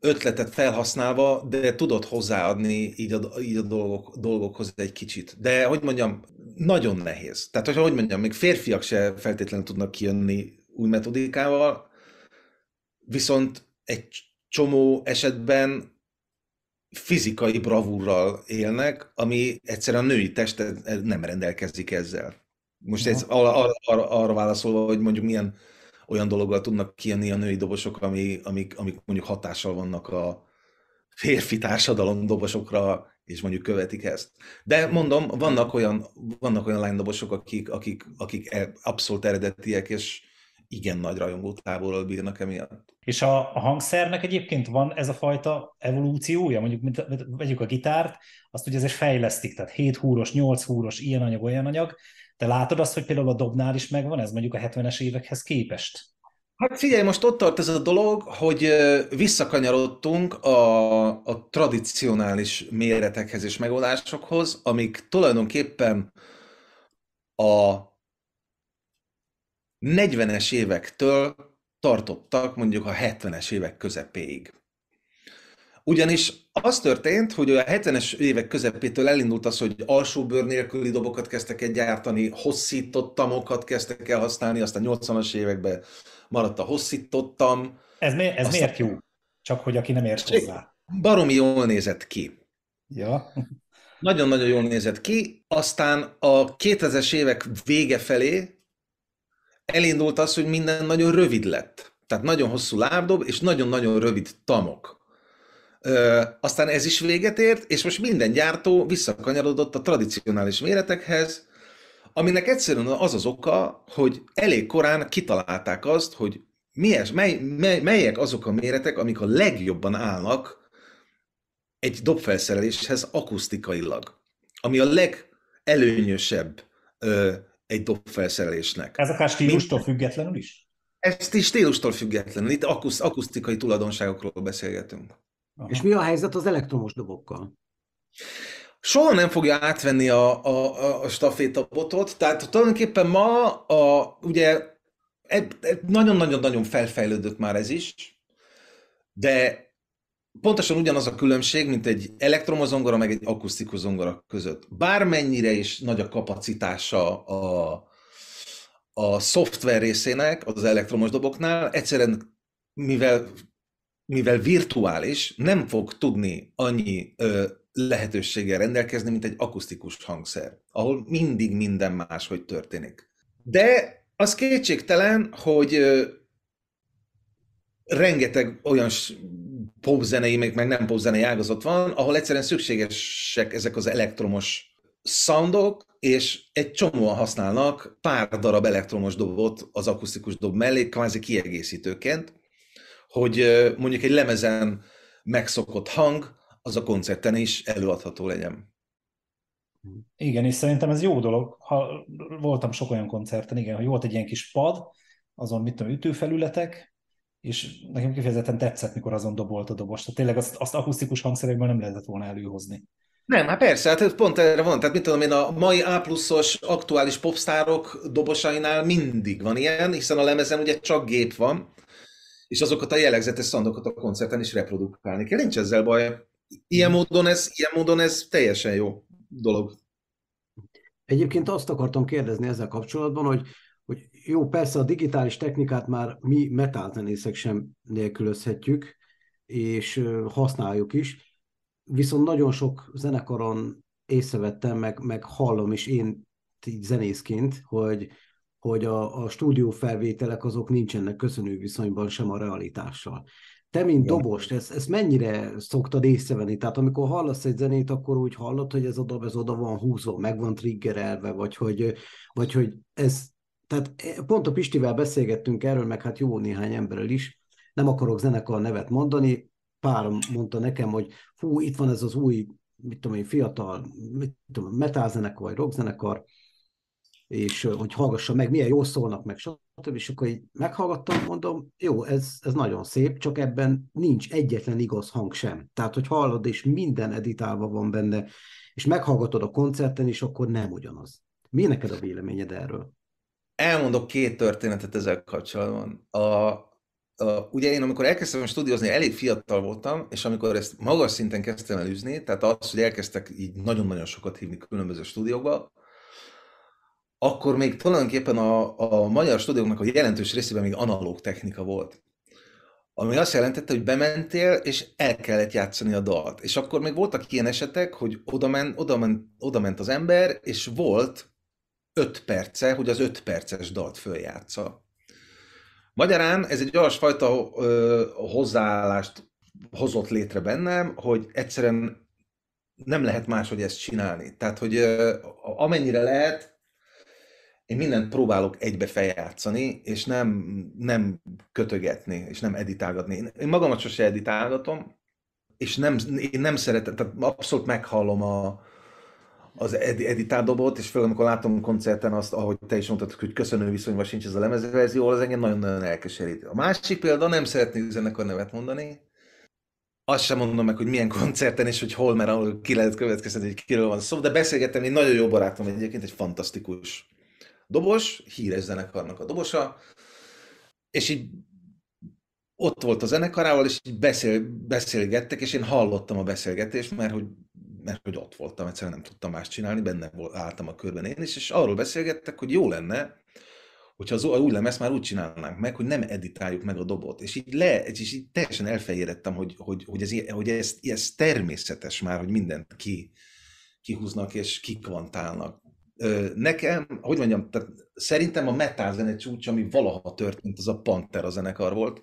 ötletet felhasználva, de tudott hozzáadni így a, így a dolgok, dolgokhoz egy kicsit. De, hogy mondjam, nagyon nehéz. Tehát, hogy, hogy mondjam, még férfiak se feltétlenül tudnak kijönni új metodikával, viszont egy csomó esetben fizikai bravúrral élnek, ami egyszerűen a női test nem rendelkezik ezzel. Most ez ar- ar- ar- arra válaszolva, hogy mondjuk milyen olyan dologgal tudnak kijönni a női dobosok, ami, amik, amik mondjuk hatással vannak a férfi társadalom dobosokra, és mondjuk követik ezt. De mondom, vannak olyan, vannak olyan lánydobosok, akik, akik, akik e, abszolút eredetiek, és igen nagy rajongó távolról bírnak emiatt. És a, a hangszernek egyébként van ez a fajta evolúciója? Mondjuk mint, vegyük a gitárt, azt ugye ezért fejlesztik, tehát 7 húros, 8 húros, ilyen anyag, olyan anyag, te látod azt, hogy például a dobnál is megvan ez mondjuk a 70-es évekhez képest? Hát figyelj, most ott tart ez a dolog, hogy visszakanyarodtunk a, a tradicionális méretekhez és megoldásokhoz, amik tulajdonképpen a 40-es évektől tartottak mondjuk a 70-es évek közepéig. Ugyanis az történt, hogy a 70-es évek közepétől elindult az, hogy alsó bőr nélküli dobokat kezdtek el gyártani, hosszított tamokat kezdtek el használni, aztán 80-as években maradt a hosszítottam. Ez, mi, ez aztán... miért jó? Csak hogy aki nem ért hozzá. Baromi jól nézett ki. Ja. Nagyon-nagyon jól nézett ki, aztán a 2000-es évek vége felé elindult az, hogy minden nagyon rövid lett. Tehát nagyon hosszú lábdob, és nagyon-nagyon rövid tamok. Ö, aztán ez is véget ért, és most minden gyártó visszakanyarodott a tradicionális méretekhez, aminek egyszerűen az az oka, hogy elég korán kitalálták azt, hogy milyes, mely, mely, melyek azok a méretek, amik a legjobban állnak egy dobfelszereléshez akusztikailag, ami a legelőnyösebb ö, egy dobfelszerelésnek. Ez akár stílustól függetlenül is? Ezt is stílustól függetlenül. Itt akusz, akusztikai tulajdonságokról beszélgetünk. Aha. És mi a helyzet az elektromos dobokkal? Soha nem fogja átvenni a, a, a stafétabotot, tehát tulajdonképpen ma a, ugye nagyon-nagyon-nagyon felfejlődött már ez is, de pontosan ugyanaz a különbség, mint egy elektromos zongora, meg egy akusztikus zongora között. Bármennyire is nagy a kapacitása a, a szoftver részének, az elektromos doboknál, egyszerűen mivel mivel virtuális, nem fog tudni annyi ö, lehetőséggel rendelkezni, mint egy akusztikus hangszer, ahol mindig minden más, hogy történik. De az kétségtelen, hogy ö, rengeteg olyan popzenei, meg, meg nem popzenei ágazat van, ahol egyszerűen szükségesek ezek az elektromos soundok, és egy csomóan használnak pár darab elektromos dobot az akusztikus dob mellé, kvázi kiegészítőként, hogy mondjuk egy lemezen megszokott hang, az a koncerten is előadható legyen. Igen, és szerintem ez jó dolog. Ha, voltam sok olyan koncerten, igen, hogy volt egy ilyen kis pad, azon mit tudom, ütőfelületek, és nekem kifejezetten tetszett, mikor azon dobolt a dobos. Tehát tényleg azt, azt akusztikus hangszerekből nem lehetett volna előhozni. Nem, hát persze, hát pont erre van. Tehát mit tudom én, a mai A pluszos aktuális popstárok dobosainál mindig van ilyen, hiszen a lemezen ugye csak gép van, és azokat a jellegzetes szandokat a koncerten is reprodukálni kell. Nincs ezzel baj. Ilyen módon ez, ilyen módon ez teljesen jó dolog. Egyébként azt akartam kérdezni ezzel kapcsolatban, hogy, hogy jó, persze a digitális technikát már mi metálzenészek sem nélkülözhetjük, és használjuk is, viszont nagyon sok zenekaron észrevettem, meg, meg hallom is én így zenészként, hogy hogy a, a stúdió felvételek azok nincsenek köszönő viszonyban sem a realitással. Te, mint dobost, ezt, ezt mennyire szoktad észrevenni? Tehát amikor hallasz egy zenét, akkor úgy hallod, hogy ez a dob, ez oda van húzva, meg van triggerelve, vagy hogy, vagy hogy ez... Tehát e, pont a Pistivel beszélgettünk erről, meg hát jó néhány emberrel is, nem akarok zenekar nevet mondani, pár mondta nekem, hogy fú, itt van ez az új, mit tudom én, fiatal, mit tudom, metal zenekar, vagy rock zenekar, és hogy hallgassa meg, milyen jól szólnak meg, stb. És akkor így meghallgattam, mondom, jó, ez, ez nagyon szép, csak ebben nincs egyetlen igaz hang sem. Tehát, hogy hallod, és minden editálva van benne, és meghallgatod a koncerten, és akkor nem ugyanaz. Mi neked a véleményed erről? Elmondok két történetet ezzel kapcsolatban. A, a, ugye én amikor elkezdtem stúdiózni, elég fiatal voltam, és amikor ezt magas szinten kezdtem elűzni, tehát az, hogy elkezdtek így nagyon-nagyon sokat hívni különböző stúdiókba, akkor még tulajdonképpen a, a magyar stúdióknak a jelentős részében még analóg technika volt. Ami azt jelentette, hogy bementél, és el kellett játszani a dalt. És akkor még voltak ilyen esetek, hogy oda, men, oda, men, oda ment az ember, és volt öt perce, hogy az öt perces dalt följátsza. Magyarán ez egy fajta ö, hozzáállást hozott létre bennem, hogy egyszerűen nem lehet máshogy ezt csinálni. Tehát, hogy ö, amennyire lehet, én mindent próbálok egybe feljátszani, és nem, nem kötögetni, és nem editálgatni. Én magamat sose editálgatom, és nem, én nem szeretem, tehát abszolút meghallom a, az ed, editádobot, és főleg amikor látom koncerten azt, ahogy te is mondtad, hogy köszönő viszonyban sincs ez a lemezverzió, az engem nagyon-nagyon elkeserít. A másik példa, nem szeretnék zenekar nevet mondani, azt sem mondom meg, hogy milyen koncerten és hogy hol, mert ahol ki lehet következni, hogy kiről van szó, de beszélgettem egy nagyon jó barátom egyébként, egy fantasztikus dobos, híres zenekarnak a dobosa, és így ott volt a zenekarával, és így beszél, beszélgettek, és én hallottam a beszélgetést, mert hogy, mert hogy ott voltam, egyszerűen nem tudtam más csinálni, benne álltam a körben én is, és arról beszélgettek, hogy jó lenne, hogyha az új lemez már úgy csinálnánk meg, hogy nem editáljuk meg a dobot. És így, le, és így teljesen elfejérettem, hogy, hogy, hogy, ez, hogy ez, ez természetes már, hogy mindent ki, kihúznak és kikvantálnak nekem, hogy mondjam, tehát szerintem a zene csúcs, ami valaha történt, az a Pantera zenekar volt,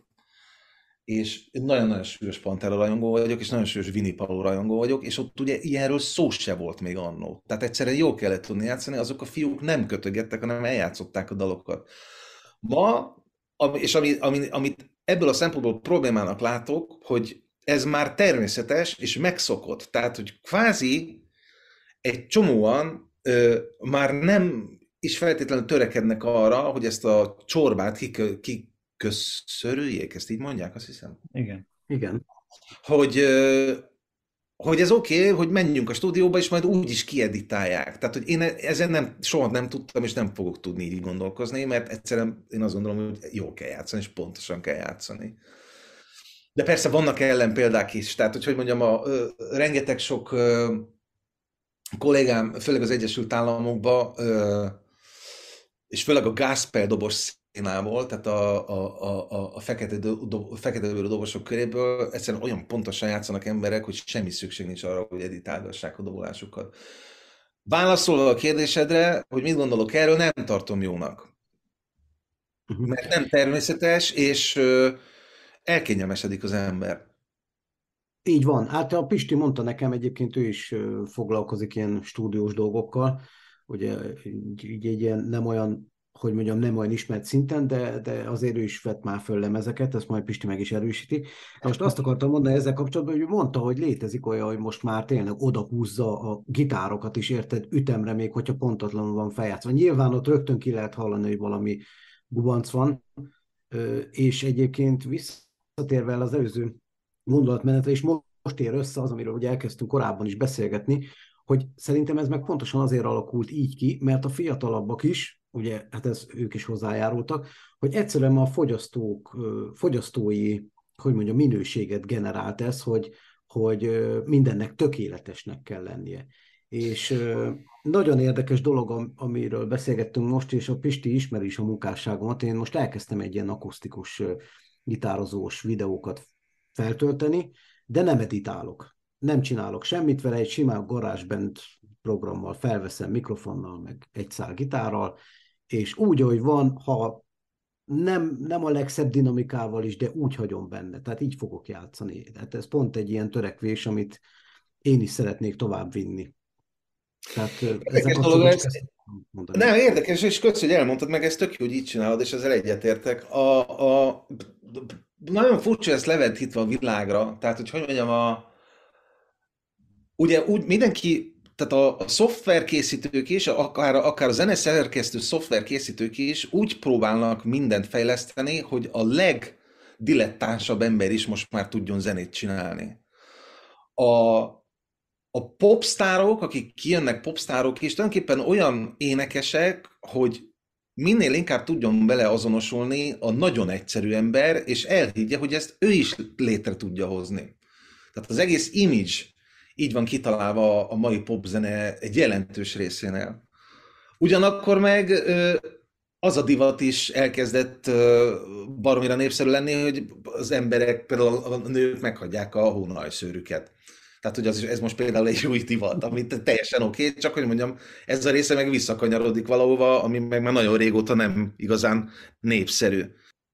és nagyon-nagyon sűrűs Pantera rajongó vagyok, és nagyon sűrűs Vinnie Paul rajongó vagyok, és ott ugye ilyenről szó se volt még annó. Tehát egyszerűen jó kellett tudni játszani, azok a fiúk nem kötögettek, hanem eljátszották a dalokat. Ma, és ami, ami, amit ebből a szempontból problémának látok, hogy ez már természetes és megszokott. Tehát, hogy kvázi egy csomóan ö, már nem is feltétlenül törekednek arra, hogy ezt a csorbát kiköszörüljék, ezt így mondják, azt hiszem. Igen. Igen. Hogy, ö, hogy ez oké, okay, hogy menjünk a stúdióba, és majd úgy is kieditálják. Tehát, hogy én e-, ezen nem, soha nem tudtam, és nem fogok tudni így gondolkozni, mert egyszerűen én azt gondolom, hogy jól kell játszani, és pontosan kell játszani. De persze vannak ellenpéldák is, tehát, hogy, hogy mondjam, a, ö, rengeteg sok ö, kollégám, főleg az Egyesült Államokban, és főleg a dobos színából, tehát a, a, a, a fekete, do, fekete bőrű dobosok köréből egyszerűen olyan pontosan játszanak emberek, hogy semmi szükség nincs arra, hogy editálgassák a dobolásukat. Válaszolva a kérdésedre, hogy mit gondolok erről, nem tartom jónak. Mhm. Mert nem természetes, és elkényelmesedik az ember. Így van. Hát a Pisti mondta nekem, egyébként ő is foglalkozik ilyen stúdiós dolgokkal, ugye így egy ilyen nem olyan, hogy mondjam, nem olyan ismert szinten, de, de azért ő is vett már föl lemezeket, ezt majd Pisti meg is erősíti. De most azt akartam mondani ezzel kapcsolatban, hogy mondta, hogy létezik olyan, hogy most már tényleg oda húzza a gitárokat is, érted, ütemre még, hogyha pontatlanul van feljátszva. Nyilván ott rögtön ki lehet hallani, hogy valami gubanc van, és egyébként visszatérve el az előző gondolatmenetre, és most ér össze az, amiről ugye elkezdtünk korábban is beszélgetni, hogy szerintem ez meg pontosan azért alakult így ki, mert a fiatalabbak is, ugye, hát ez ők is hozzájárultak, hogy egyszerűen a fogyasztók, fogyasztói, hogy mondjam, minőséget generált ez, hogy, hogy mindennek tökéletesnek kell lennie. És nagyon érdekes dolog, amiről beszélgettünk most, és a Pisti ismeri is a munkásságomat. Én most elkezdtem egy ilyen akusztikus gitározós videókat feltölteni, de nem editálok. Nem csinálok semmit vele, egy simán garázsbent programmal felveszem mikrofonnal, meg egy szál gitárral, és úgy, ahogy van, ha nem, nem a legszebb dinamikával is, de úgy hagyom benne. Tehát így fogok játszani. Tehát ez pont egy ilyen törekvés, amit én is szeretnék vinni. Tehát érdekes dolog, ez, mondani. Nem, érdekes, és kösz, hogy elmondtad meg, ezt tök jó, hogy így csinálod, és ezzel egyetértek. A, a nagyon furcsa ezt leventítve a világra, tehát hogy hogy mondjam, a, ugye úgy mindenki, tehát a, a szoftverkészítők is, akár, akár a zeneszerkesztő szoftverkészítők is úgy próbálnak mindent fejleszteni, hogy a legdilettánsabb ember is most már tudjon zenét csinálni. A, a popstárok, akik kijönnek popstárok is, tulajdonképpen olyan énekesek, hogy minél inkább tudjon bele azonosulni a nagyon egyszerű ember, és elhiggye, hogy ezt ő is létre tudja hozni. Tehát az egész image így van kitalálva a mai popzene egy jelentős részénél. Ugyanakkor meg az a divat is elkezdett baromira népszerű lenni, hogy az emberek, például a nők meghagyják a hónajszőrüket. Tehát, hogy az, ez most például egy új divat, amit teljesen oké, okay, csak hogy mondjam, ez a része meg visszakanyarodik valahova, ami meg már nagyon régóta nem igazán népszerű.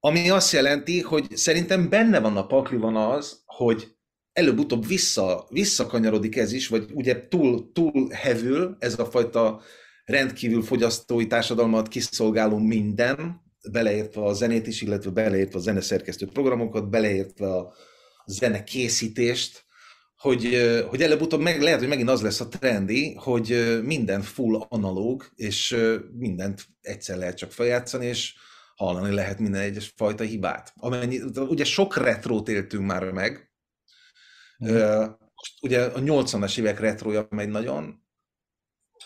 Ami azt jelenti, hogy szerintem benne van a pakliban az, hogy előbb-utóbb vissza, visszakanyarodik ez is, vagy ugye túl, túl hevül ez a fajta rendkívül fogyasztói társadalmat kiszolgáló minden, beleértve a zenét is, illetve beleértve a zeneszerkesztő programokat, beleértve a zenekészítést, hogy, hogy előbb-utóbb meg, lehet, hogy megint az lesz a trendi, hogy minden full analóg, és mindent egyszer lehet csak feljátszani, és hallani lehet minden egyes fajta hibát. Amennyi, ugye sok retrót éltünk már meg, mm. ugye a 80-as évek retrója megy nagyon,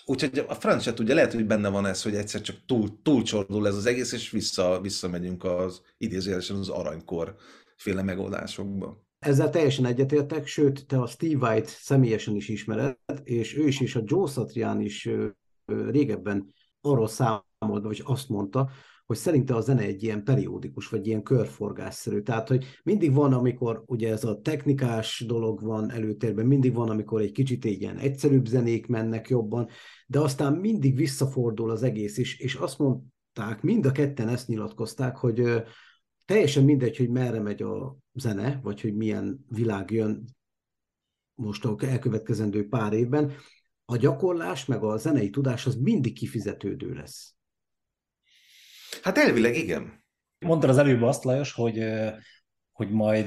úgyhogy a francia ugye tudja, lehet, hogy benne van ez, hogy egyszer csak túl, túlcsordul ez az egész, és vissza, visszamegyünk az idézőjelesen az aranykor féle megoldásokba. Ezzel teljesen egyetértek, sőt, te a Steve White személyesen is ismered, és ő is, és a Joe Satrián is régebben arról számolt, vagy azt mondta, hogy szerinte a zene egy ilyen periódikus, vagy ilyen körforgásszerű. Tehát, hogy mindig van, amikor ugye ez a technikás dolog van előtérben, mindig van, amikor egy kicsit ilyen egyszerűbb zenék mennek jobban, de aztán mindig visszafordul az egész is, és azt mondták, mind a ketten ezt nyilatkozták, hogy teljesen mindegy, hogy merre megy a zene, vagy hogy milyen világ jön most a elkövetkezendő pár évben, a gyakorlás meg a zenei tudás az mindig kifizetődő lesz. Hát elvileg igen. Mondtad az előbb azt, Lajos, hogy, hogy majd,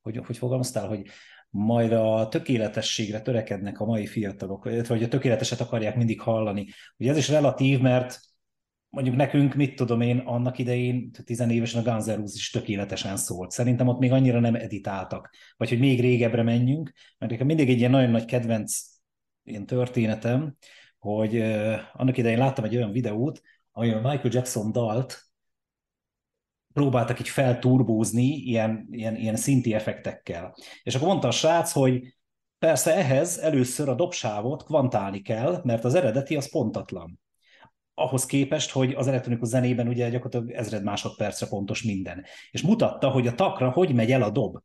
hogy, hogy fogalmaztál, hogy majd a tökéletességre törekednek a mai fiatalok, vagy hogy a tökéleteset akarják mindig hallani. Ugye ez is relatív, mert mondjuk nekünk, mit tudom én, annak idején tizenévesen a Guns N' is tökéletesen szólt. Szerintem ott még annyira nem editáltak. Vagy hogy még régebbre menjünk, mert nekem mindig egy ilyen nagyon nagy kedvenc én történetem, hogy annak idején láttam egy olyan videót, ahol a Michael Jackson dalt próbáltak így felturbózni ilyen, ilyen, ilyen szinti effektekkel. És akkor mondta a srác, hogy persze ehhez először a dobsávot kvantálni kell, mert az eredeti az pontatlan ahhoz képest, hogy az elektronikus zenében ugye gyakorlatilag ezred másodpercre pontos minden. És mutatta, hogy a takra hogy megy el a dob.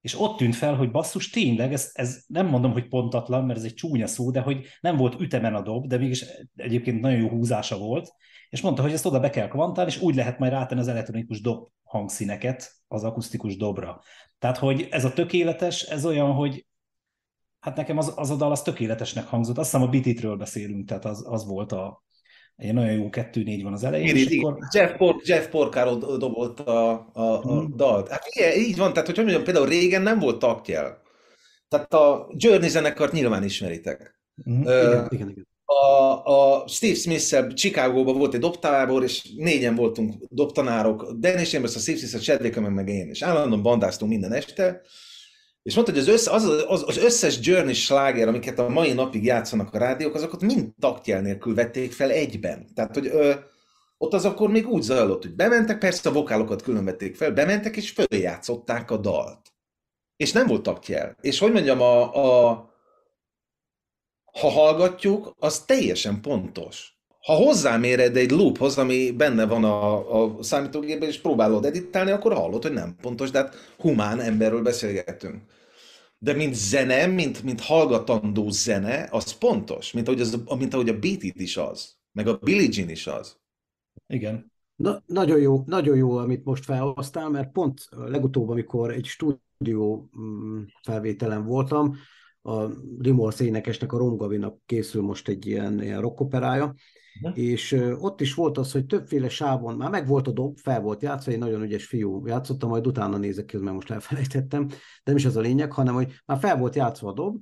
És ott tűnt fel, hogy basszus, tényleg, ez, ez nem mondom, hogy pontatlan, mert ez egy csúnya szó, de hogy nem volt ütemen a dob, de mégis egyébként nagyon jó húzása volt, és mondta, hogy ezt oda be kell kvantálni, és úgy lehet majd rátenni az elektronikus dob hangszíneket az akusztikus dobra. Tehát, hogy ez a tökéletes, ez olyan, hogy hát nekem az, az a dal az tökéletesnek hangzott. Azt hiszem a bititről beszélünk, tehát az, az volt a, egy nagyon jó 2-4 van az elején. Én, és így, akkor... Jeff, Por- Jeff Porcaro dobott a, a, a hmm. dalt. Hát igen, így van, tehát hogy mondjam, például régen nem volt taktjel. Tehát a Journey zenekart nyilván ismeritek. Hmm. Ö, igen, igen, igen. A, a Steve Smith-szel Chicagóban volt egy dobtábor, és négyen voltunk dobtanárok. Dennis Chambers, a Steve Smith, a Chadwick meg én. És állandóan bandáztunk minden este. És mondta, hogy az, össze, az, az, az összes Journey sláger, amiket a mai napig játszanak a rádiók, azokat mind taktjel nélkül vették fel egyben. Tehát, hogy ö, ott az akkor még úgy zajlott, hogy bementek, persze a vokálokat külön vették fel, bementek és följátszották a dalt. És nem volt taktjel. És hogy mondjam, a, a, ha hallgatjuk, az teljesen pontos ha hozzáméred egy loophoz, ami benne van a, a számítógépben, és próbálod editálni, akkor hallod, hogy nem pontos, de hát humán emberről beszélgetünk. De mint zene, mint, mint hallgatandó zene, az pontos, mint ahogy, az, mint ahogy a beat it is az, meg a Billie Jean is az. Igen. Na, nagyon jó, nagyon jó, amit most felhoztál, mert pont legutóbb, amikor egy stúdió mm, felvételen voltam, a Remorse énekesnek, a Romgavinak készül most egy ilyen, ilyen rockoperája, Mhm. és ott is volt az, hogy többféle sávon, már meg volt a dob, fel volt játszva, egy nagyon ügyes fiú játszotta, majd utána nézek ki, mert most elfelejtettem, de nem is az a lényeg, hanem hogy már fel volt játszva a dob,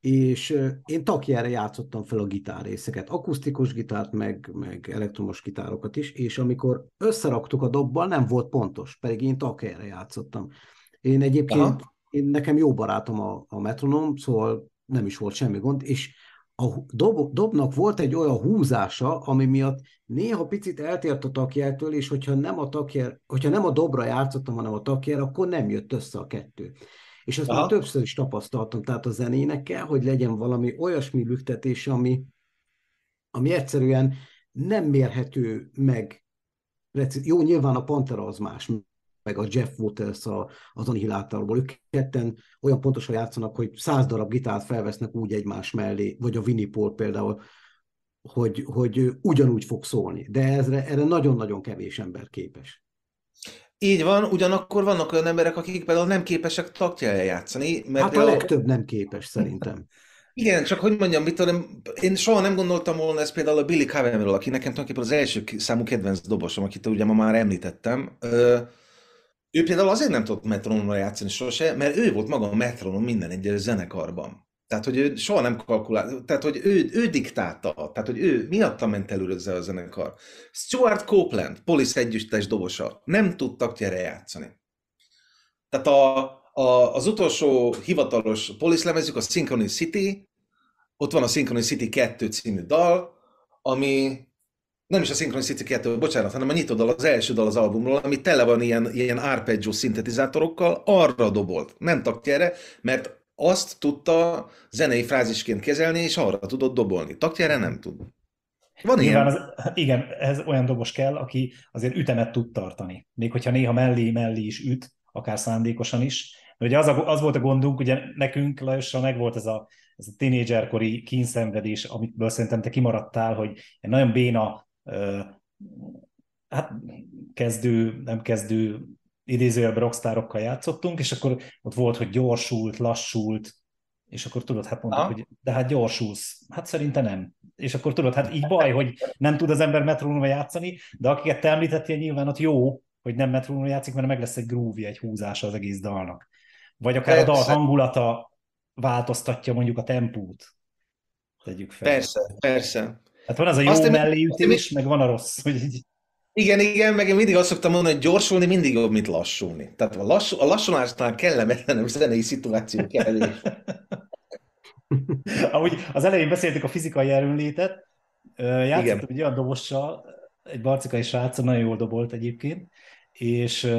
és én takjára játszottam fel a gitár részeket, akusztikus gitárt, meg, meg elektromos gitárokat is, és amikor összeraktuk a dobbal, nem volt pontos, pedig én takjára játszottam. Én egyébként, Aha. én, nekem jó barátom a, a metronom, szóval nem is volt semmi gond, és a dob, dobnak volt egy olyan húzása, ami miatt néha picit eltért a takjától, és hogyha nem a, takjár, hogyha nem a dobra játszottam, hanem a takjár, akkor nem jött össze a kettő. És ezt Aha. már többször is tapasztaltam, tehát a kell, hogy legyen valami olyasmi lüktetés, ami, ami egyszerűen nem mérhető meg. Jó, nyilván a Pantera az más, meg a Jeff Waters a, az Annihilátorból. Ők ketten olyan pontosan játszanak, hogy száz darab gitárt felvesznek úgy egymás mellé, vagy a Winnie Paul például, hogy, hogy ugyanúgy fog szólni. De ezre, erre nagyon-nagyon kevés ember képes. Így van, ugyanakkor vannak olyan emberek, akik például nem képesek taktjára játszani. Mert hát a legtöbb nem képes szerintem. Igen, csak hogy mondjam, mit tudom, én soha nem gondoltam volna ezt például a Billy Cavanról, aki nekem tulajdonképpen az első számú kedvenc dobosom, akit ugye ma már említettem. Ö- ő például azért nem tudott metronomra játszani sose, mert ő volt maga a metronom minden egyes zenekarban. Tehát, hogy ő soha nem kalkulált, tehát, hogy ő, ő diktálta, tehát, hogy ő miatta ment előre ezzel a zenekar. Stuart Copeland, Police együttes dobosa, nem tudtak gyere játszani. Tehát a, a, az utolsó hivatalos Police lemezük, a Synchrony City, ott van a Synchrony City 2 című dal, ami nem is a Synchron City 2, bocsánat, hanem a nyitó dal, az első dal az albumról, ami tele van ilyen, ilyen arpeggio szintetizátorokkal, arra dobolt. Nem taktja erre, mert azt tudta zenei frázisként kezelni, és arra tudott dobolni. erre nem tud. Van Nyilván ilyen. Az, igen, ez olyan dobos kell, aki azért ütemet tud tartani. Még hogyha néha mellé-mellé is üt, akár szándékosan is. De ugye az, a, az volt a gondunk, ugye nekünk Lajossal meg volt ez a, ez a tínédzserkori kínszenvedés, amiből szerintem te kimaradtál, hogy egy nagyon béna hát kezdő, nem kezdő idézőjelben rockstárokkal játszottunk, és akkor ott volt, hogy gyorsult, lassult, és akkor tudod, hát mondtuk, hogy de hát gyorsulsz. Hát szerintem nem. És akkor tudod, hát így baj, hogy nem tud az ember metrónóval játszani, de akiket te említettél, nyilván ott jó, hogy nem metrónóval játszik, mert meg lesz egy groove egy húzása az egész dalnak. Vagy akár Persze. a dal hangulata változtatja mondjuk a tempót. Tegyük fel. Persze, persze. Hát van az a jó azt melléütés, meg van a rossz. Hogy Igen, igen, meg én mindig azt szoktam mondani, hogy gyorsulni mindig jobb, mint lassulni. Tehát a, lassú, a lassulásnál kellemetlenebb zenei szituáció kell. Ahogy az elején beszéltük a fizikai erőnlétet, játszottam egy olyan dobossal, egy barcikai srác, nagyon jól dobolt egyébként, és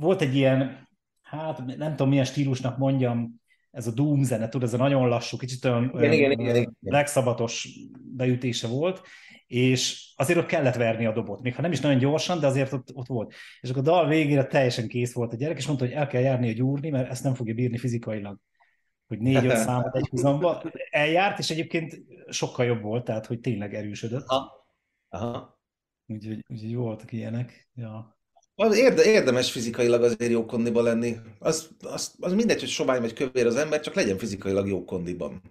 volt egy ilyen, hát nem tudom milyen stílusnak mondjam, ez a Doom zene, tudod, ez a nagyon lassú, kicsit olyan, igen, olyan igen, igen, igen. legszabatos beütése volt, és azért ott kellett verni a dobot, még ha nem is nagyon gyorsan, de azért ott, ott volt. És akkor a dal végére teljesen kész volt a gyerek, és mondta, hogy el kell járni a gyúrni, mert ezt nem fogja bírni fizikailag hogy négy-öt számot egy húzamba eljárt, és egyébként sokkal jobb volt, tehát hogy tényleg erősödött. Aha. Aha. Úgyhogy, úgyhogy voltak ilyenek. Ja. Az érde, érdemes fizikailag azért jó kondiban lenni. Az, az, az mindegy, hogy sovány vagy kövér az ember, csak legyen fizikailag jó kondiban.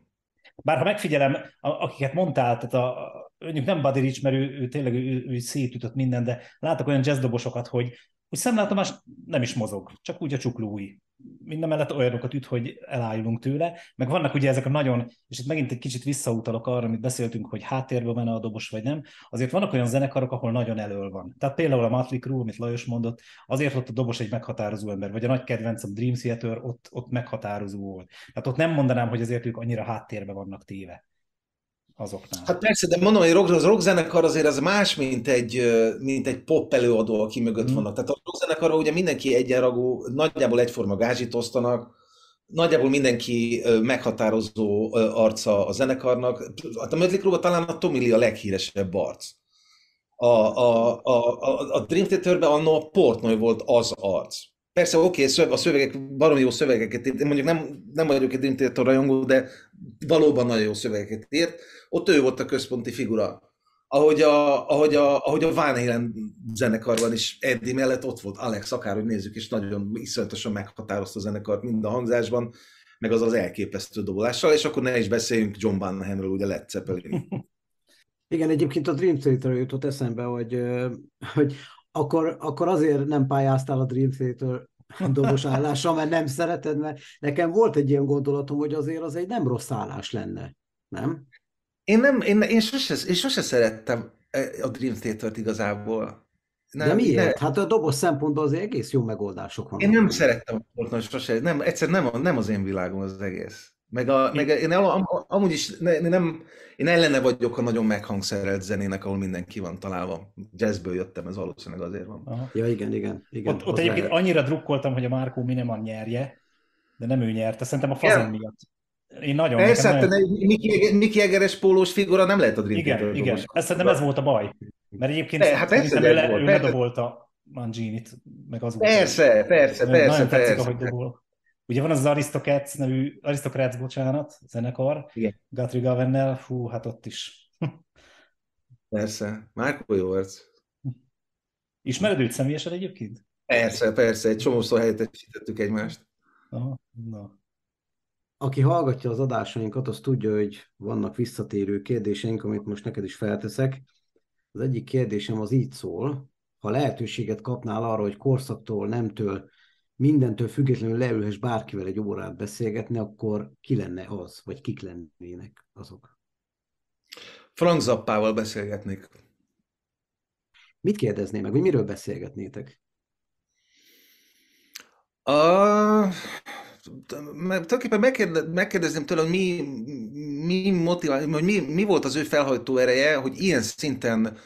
Bár ha megfigyelem, akiket mondtál, tehát a, mondjuk nem Buddy Rich, mert ő, ő tényleg ő, ő szétütött minden, de látok olyan jazzdobosokat, hogy úgy szemlátomás nem is mozog, csak úgy a csuklói mindemellett olyanokat üt, hogy elájulunk tőle, meg vannak ugye ezek a nagyon, és itt megint egy kicsit visszautalok arra, amit beszéltünk, hogy háttérbe van a dobos vagy nem, azért vannak olyan zenekarok, ahol nagyon elől van. Tehát például a Matlick Crew, amit Lajos mondott, azért ott a dobos egy meghatározó ember, vagy a nagy kedvencem Dream Theater ott, ott meghatározó volt. Tehát ott nem mondanám, hogy azért ők annyira háttérbe vannak téve azoknál. Hát persze, de mondom, hogy az rockzenekar azért az más, mint egy, mint egy pop előadó, aki mögött mm. vannak. Tehát a rockzenekarban ugye mindenki egyenragú, nagyjából egyforma gázsit osztanak, nagyjából mindenki meghatározó arca a zenekarnak. Hát a Mötley Crue-ban talán a Tommy Lee a leghíresebb arc. A, a, a, a, a Dream Theaterben annó a Portnoy volt az arc. Persze, oké, okay, a szövegek, baromi jó szövegeket írt. Én mondjuk nem, nem vagyok egy Dream rajongó, de valóban nagyon jó szövegeket írt. Ott ő volt a központi figura. Ahogy a, ahogy a, ahogy a Van Halen zenekarban is Eddie mellett ott volt Alex, akárhogy nézzük, és nagyon iszonyatosan meghatározta a zenekart mind a hangzásban, meg az az elképesztő dobolással, és akkor ne is beszéljünk John Banhamről, ugye Led Zeppelin. Igen, egyébként a Dream Theater jutott eszembe, hogy, hogy akkor, akkor azért nem pályáztál a Dream Theater dobos állásra, mert nem szereted, mert nekem volt egy ilyen gondolatom, hogy azért az egy nem rossz állás lenne, nem? Én nem, én, én, sose, én sose szerettem eh, a Dream Theater-t igazából. Nem, De miért? Ne. Hát a dobos szempontból azért egész jó megoldások vannak. Én nem szerettem a sose, nem, egyszer nem, nem az én világom az egész. Meg, a, meg én am, amúgy is ne, nem, én ellene vagyok a nagyon meghangszerelt zenének, ahol mindenki van találva. Jazzből jöttem, ez valószínűleg azért van. Aha. Ja, igen, igen. igen ott, ott egyébként lehet. annyira drukkoltam, hogy a Márkó Mineman nyerje, de nem ő nyerte, szerintem a fazen miatt. Én nagyon... Persze, hát nagyon... Nagyon... Miki Egeres pólós figura nem lehet a Dream Igen, Theater igen. Ezt szerintem ez volt a baj. Mert egyébként de, hát persze, ő, le, ő ledobolta Mangini-t, meg az Persze, persze, persze, persze. Tetszik, persze. Ahogy dobol. Ugye van az, az Aristocats nevű, Aristocrats, bocsánat, zenekar, Igen. Guthrie Gavennel, fú, hát ott is. Persze, Márko jó arc. Ismered őt személyesen egyébként? Persze, persze, egy csomószor helyettesítettük egymást. Aha, na. Aki hallgatja az adásainkat, az tudja, hogy vannak visszatérő kérdéseink, amit most neked is felteszek. Az egyik kérdésem az így szól. Ha lehetőséget kapnál arra, hogy korszaktól, nemtől, mindentől függetlenül leülhess bárkivel egy órát beszélgetni, akkor ki lenne az, vagy kik lennének azok? Frank Zappával beszélgetnék. Mit kérdezné meg, hogy miről beszélgetnétek? A... Tulajdonképpen megkérdezném tőle, hogy mi, mi, motivál, hogy mi, mi volt az ő felhajtó ereje, hogy ilyen szinten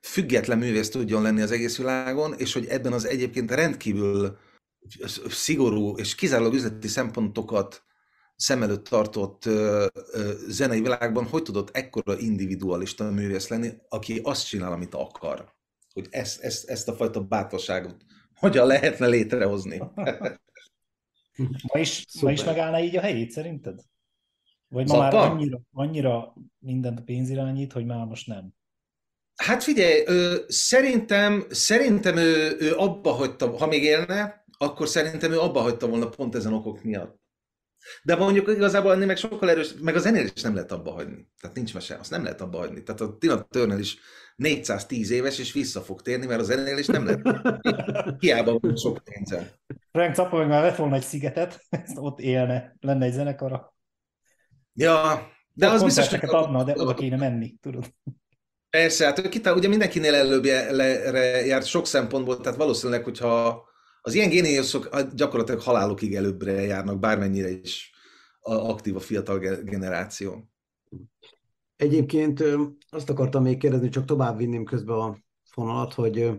független művész tudjon lenni az egész világon, és hogy ebben az egyébként rendkívül szigorú és kizárólag üzleti szempontokat szem előtt tartott ö, ö, zenei világban, hogy tudott ekkora individualista művész lenni, aki azt csinál, amit akar. Hogy ezt, ezt, ezt a fajta bátorságot hogyan lehetne létrehozni. ma is, ma is megállna így a helyét szerinted? Vagy ma már annyira, annyira mindent a pénz irányít, hogy már most nem? Hát figyelj, ö, szerintem, szerintem ő, ő abba hagyta, ha még élne, akkor szerintem ő abba hagyta volna pont ezen okok miatt. De mondjuk igazából ennél meg sokkal erős, meg az ennél is nem lehet abba hagyni. Tehát nincs mese, azt nem lehet abba hagyni. Tehát a Tina Turner is 410 éves, és vissza fog térni, mert az ennél is nem lehet. Hiába van sok pénze. Frank Zappa meg már lett volna egy szigetet, ott élne, lenne egy zenekara. Ja, de a az biztos, hogy... adna, de oda kéne menni, tudod. Persze, hát ő ugye mindenkinél előbb járt sok szempontból, tehát valószínűleg, hogyha az ilyen géniuszok hát gyakorlatilag halálukig előbbre járnak, bármennyire is aktív a fiatal generáció. Egyébként azt akartam még kérdezni, csak tovább vinném közben a fonalat, hogy a,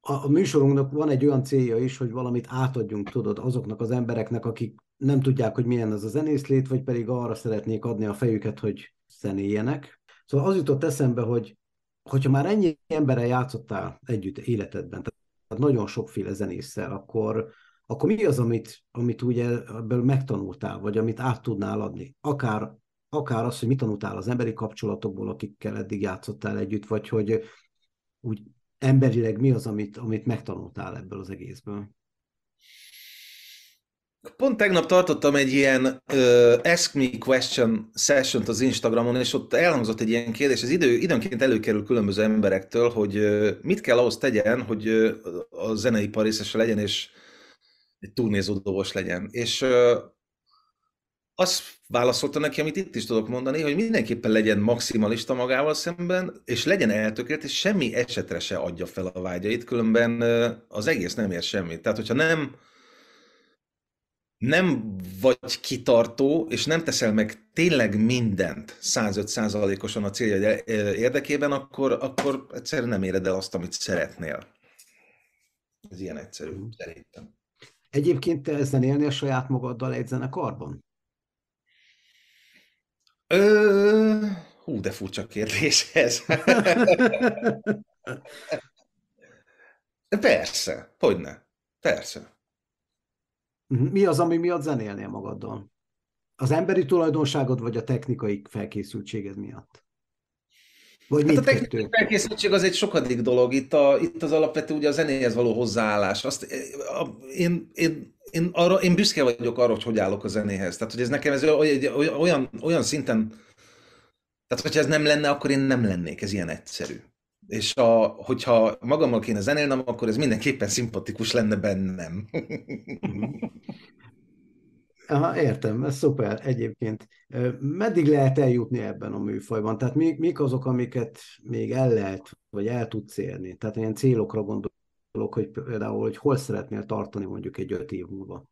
a műsorunknak van egy olyan célja is, hogy valamit átadjunk, tudod, azoknak az embereknek, akik nem tudják, hogy milyen az a zenészlét, vagy pedig arra szeretnék adni a fejüket, hogy zenéljenek. Szóval az jutott eszembe, hogy hogyha már ennyi emberrel játszottál együtt életedben, nagyon sokféle zenésszel, akkor, akkor mi az, amit, amit ugye ebből megtanultál, vagy amit át tudnál adni? Akár, akár az, hogy mit tanultál az emberi kapcsolatokból, akikkel eddig játszottál együtt, vagy hogy úgy emberileg mi az, amit, amit megtanultál ebből az egészből? Pont tegnap tartottam egy ilyen uh, Ask Me Question session az Instagramon, és ott elhangzott egy ilyen kérdés, ez idő, időnként előkerül különböző emberektől, hogy uh, mit kell ahhoz tegyen, hogy uh, a zenei részese legyen, és egy turnézódós legyen. És uh, azt válaszolta neki, amit itt is tudok mondani, hogy mindenképpen legyen maximalista magával szemben, és legyen eltökélt, és semmi esetre se adja fel a vágyait, különben uh, az egész nem ér semmit. Tehát, hogyha nem nem vagy kitartó, és nem teszel meg tényleg mindent 105%-osan a célja érdekében, akkor, akkor egyszerűen nem éred el azt, amit szeretnél. Ez ilyen egyszerű, mhm. szerintem. Egyébként te ezen a saját magaddal egy zenekarban? Ö... Hú, de furcsa kérdés ez. Persze, ne? Persze. Mhm. Mi az, ami miatt zenélnél magaddal? Az emberi tulajdonságod, vagy a technikai felkészültséged miatt? Vagy hát a technikai kettő? felkészültség az egy sokadik dolog. Itt, a, itt az alapvető ugye a zenéhez való hozzáállás. Azt, eh, a, én, én, én, arra, én büszke vagyok arra, hogy hogy állok a zenéhez. Tehát, hogy ez nekem ez olyan, olyan szinten... Tehát, hogyha ez nem lenne, akkor én nem lennék. Ez ilyen egyszerű és a, hogyha magammal kéne zenélnem, akkor ez mindenképpen szimpatikus lenne bennem. Aha, értem, ez szuper egyébként. Meddig lehet eljutni ebben a műfajban? Tehát mi, mik azok, amiket még el lehet, vagy el tudsz érni? Tehát ilyen célokra gondolok, hogy például, hogy hol szeretnél tartani mondjuk egy öt év múlva.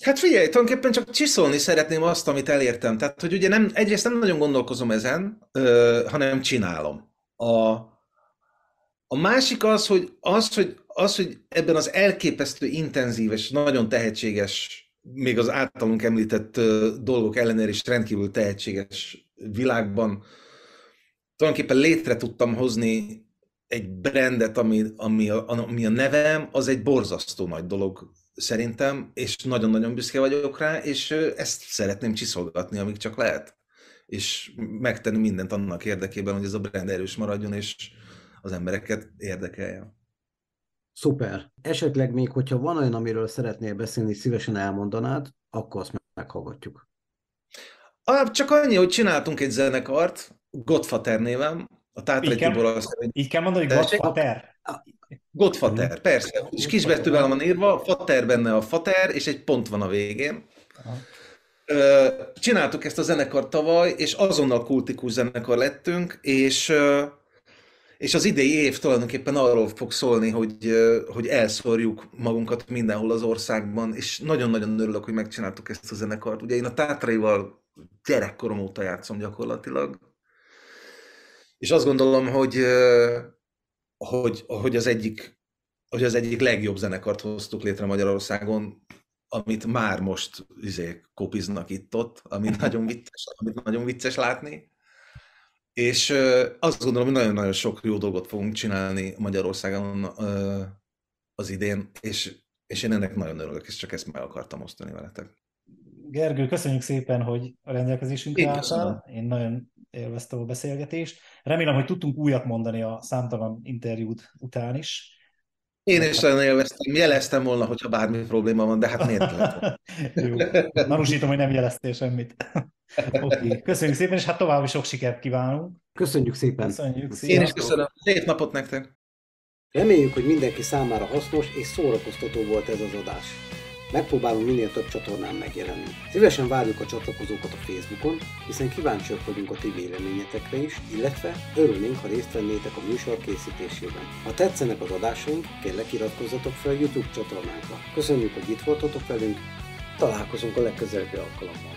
Hát figyelj, tulajdonképpen csak csiszolni szeretném azt, amit elértem. Tehát, hogy ugye nem, egyrészt nem nagyon gondolkozom ezen, ö, hanem csinálom. A, a másik az, hogy az, hogy az, hogy ebben az elképesztő intenzív és nagyon tehetséges, még az általunk említett ö, dolgok ellenére is rendkívül tehetséges világban tulajdonképpen létre tudtam hozni egy brandet, ami, ami, a, ami a nevem, az egy borzasztó nagy dolog szerintem, és nagyon-nagyon büszke vagyok rá, és ezt szeretném csiszolgatni, amíg csak lehet. És megtenni mindent annak érdekében, hogy ez a brand erős maradjon, és az embereket érdekelje. Szuper. Esetleg még, hogyha van olyan, amiről szeretnél beszélni, szívesen elmondanád, akkor azt meghallgatjuk. Csak annyi, hogy csináltunk egy zenekart, Godfather névem, a Tátra Tibor hogy... Így kell mondani, hogy Godfater? Godfater, mm. persze. És kisbetűvel van írva, fater benne a fater, és egy pont van a végén. Aha. Csináltuk ezt a zenekar tavaly, és azonnal kultikus zenekar lettünk, és és az idei év tulajdonképpen arról fog szólni, hogy, hogy elszórjuk magunkat mindenhol az országban, és nagyon-nagyon örülök, hogy megcsináltuk ezt a zenekart. Ugye én a Tátraival gyerekkorom óta játszom gyakorlatilag, és azt gondolom, hogy hogy, hogy, az egyik, hogy az egyik legjobb zenekart hoztuk létre Magyarországon, amit már most izé, kopiznak itt-ott, amit mhm. nagyon, vicces, amit nagyon vicces látni. És azt gondolom, hogy nagyon-nagyon sok jó dolgot fogunk csinálni Magyarországon az idén, és, és én ennek nagyon örülök, és csak ezt meg akartam osztani veletek. Gergő, köszönjük szépen, hogy a rendelkezésünkre álltál. Én nagyon élveztem a beszélgetést. Remélem, hogy tudtunk újat mondani a számtalan interjút után is. Én is nagyon élveztem, jeleztem volna, hogyha bármi probléma van, de hát miért lehet? Jó, narusítom, hogy nem jeleztél semmit. okay. Köszönjük szépen, és hát további sok sikert kívánunk. Köszönjük szépen. Köszönjük, szépen. Én is köszönöm. Szép napot nektek. Reméljük, hogy mindenki számára hasznos és szórakoztató volt ez az adás. Megpróbálunk minél több csatornán megjelenni. Szívesen várjuk a csatlakozókat a Facebookon, hiszen kíváncsiak vagyunk a ti véleményetekre is, illetve örülnénk, ha részt vennétek a műsor készítésében. Ha tetszenek az adásaink, kérlek iratkozzatok fel YouTube csatornánkra. Köszönjük, hogy itt voltatok velünk, találkozunk a legközelebbi alkalommal.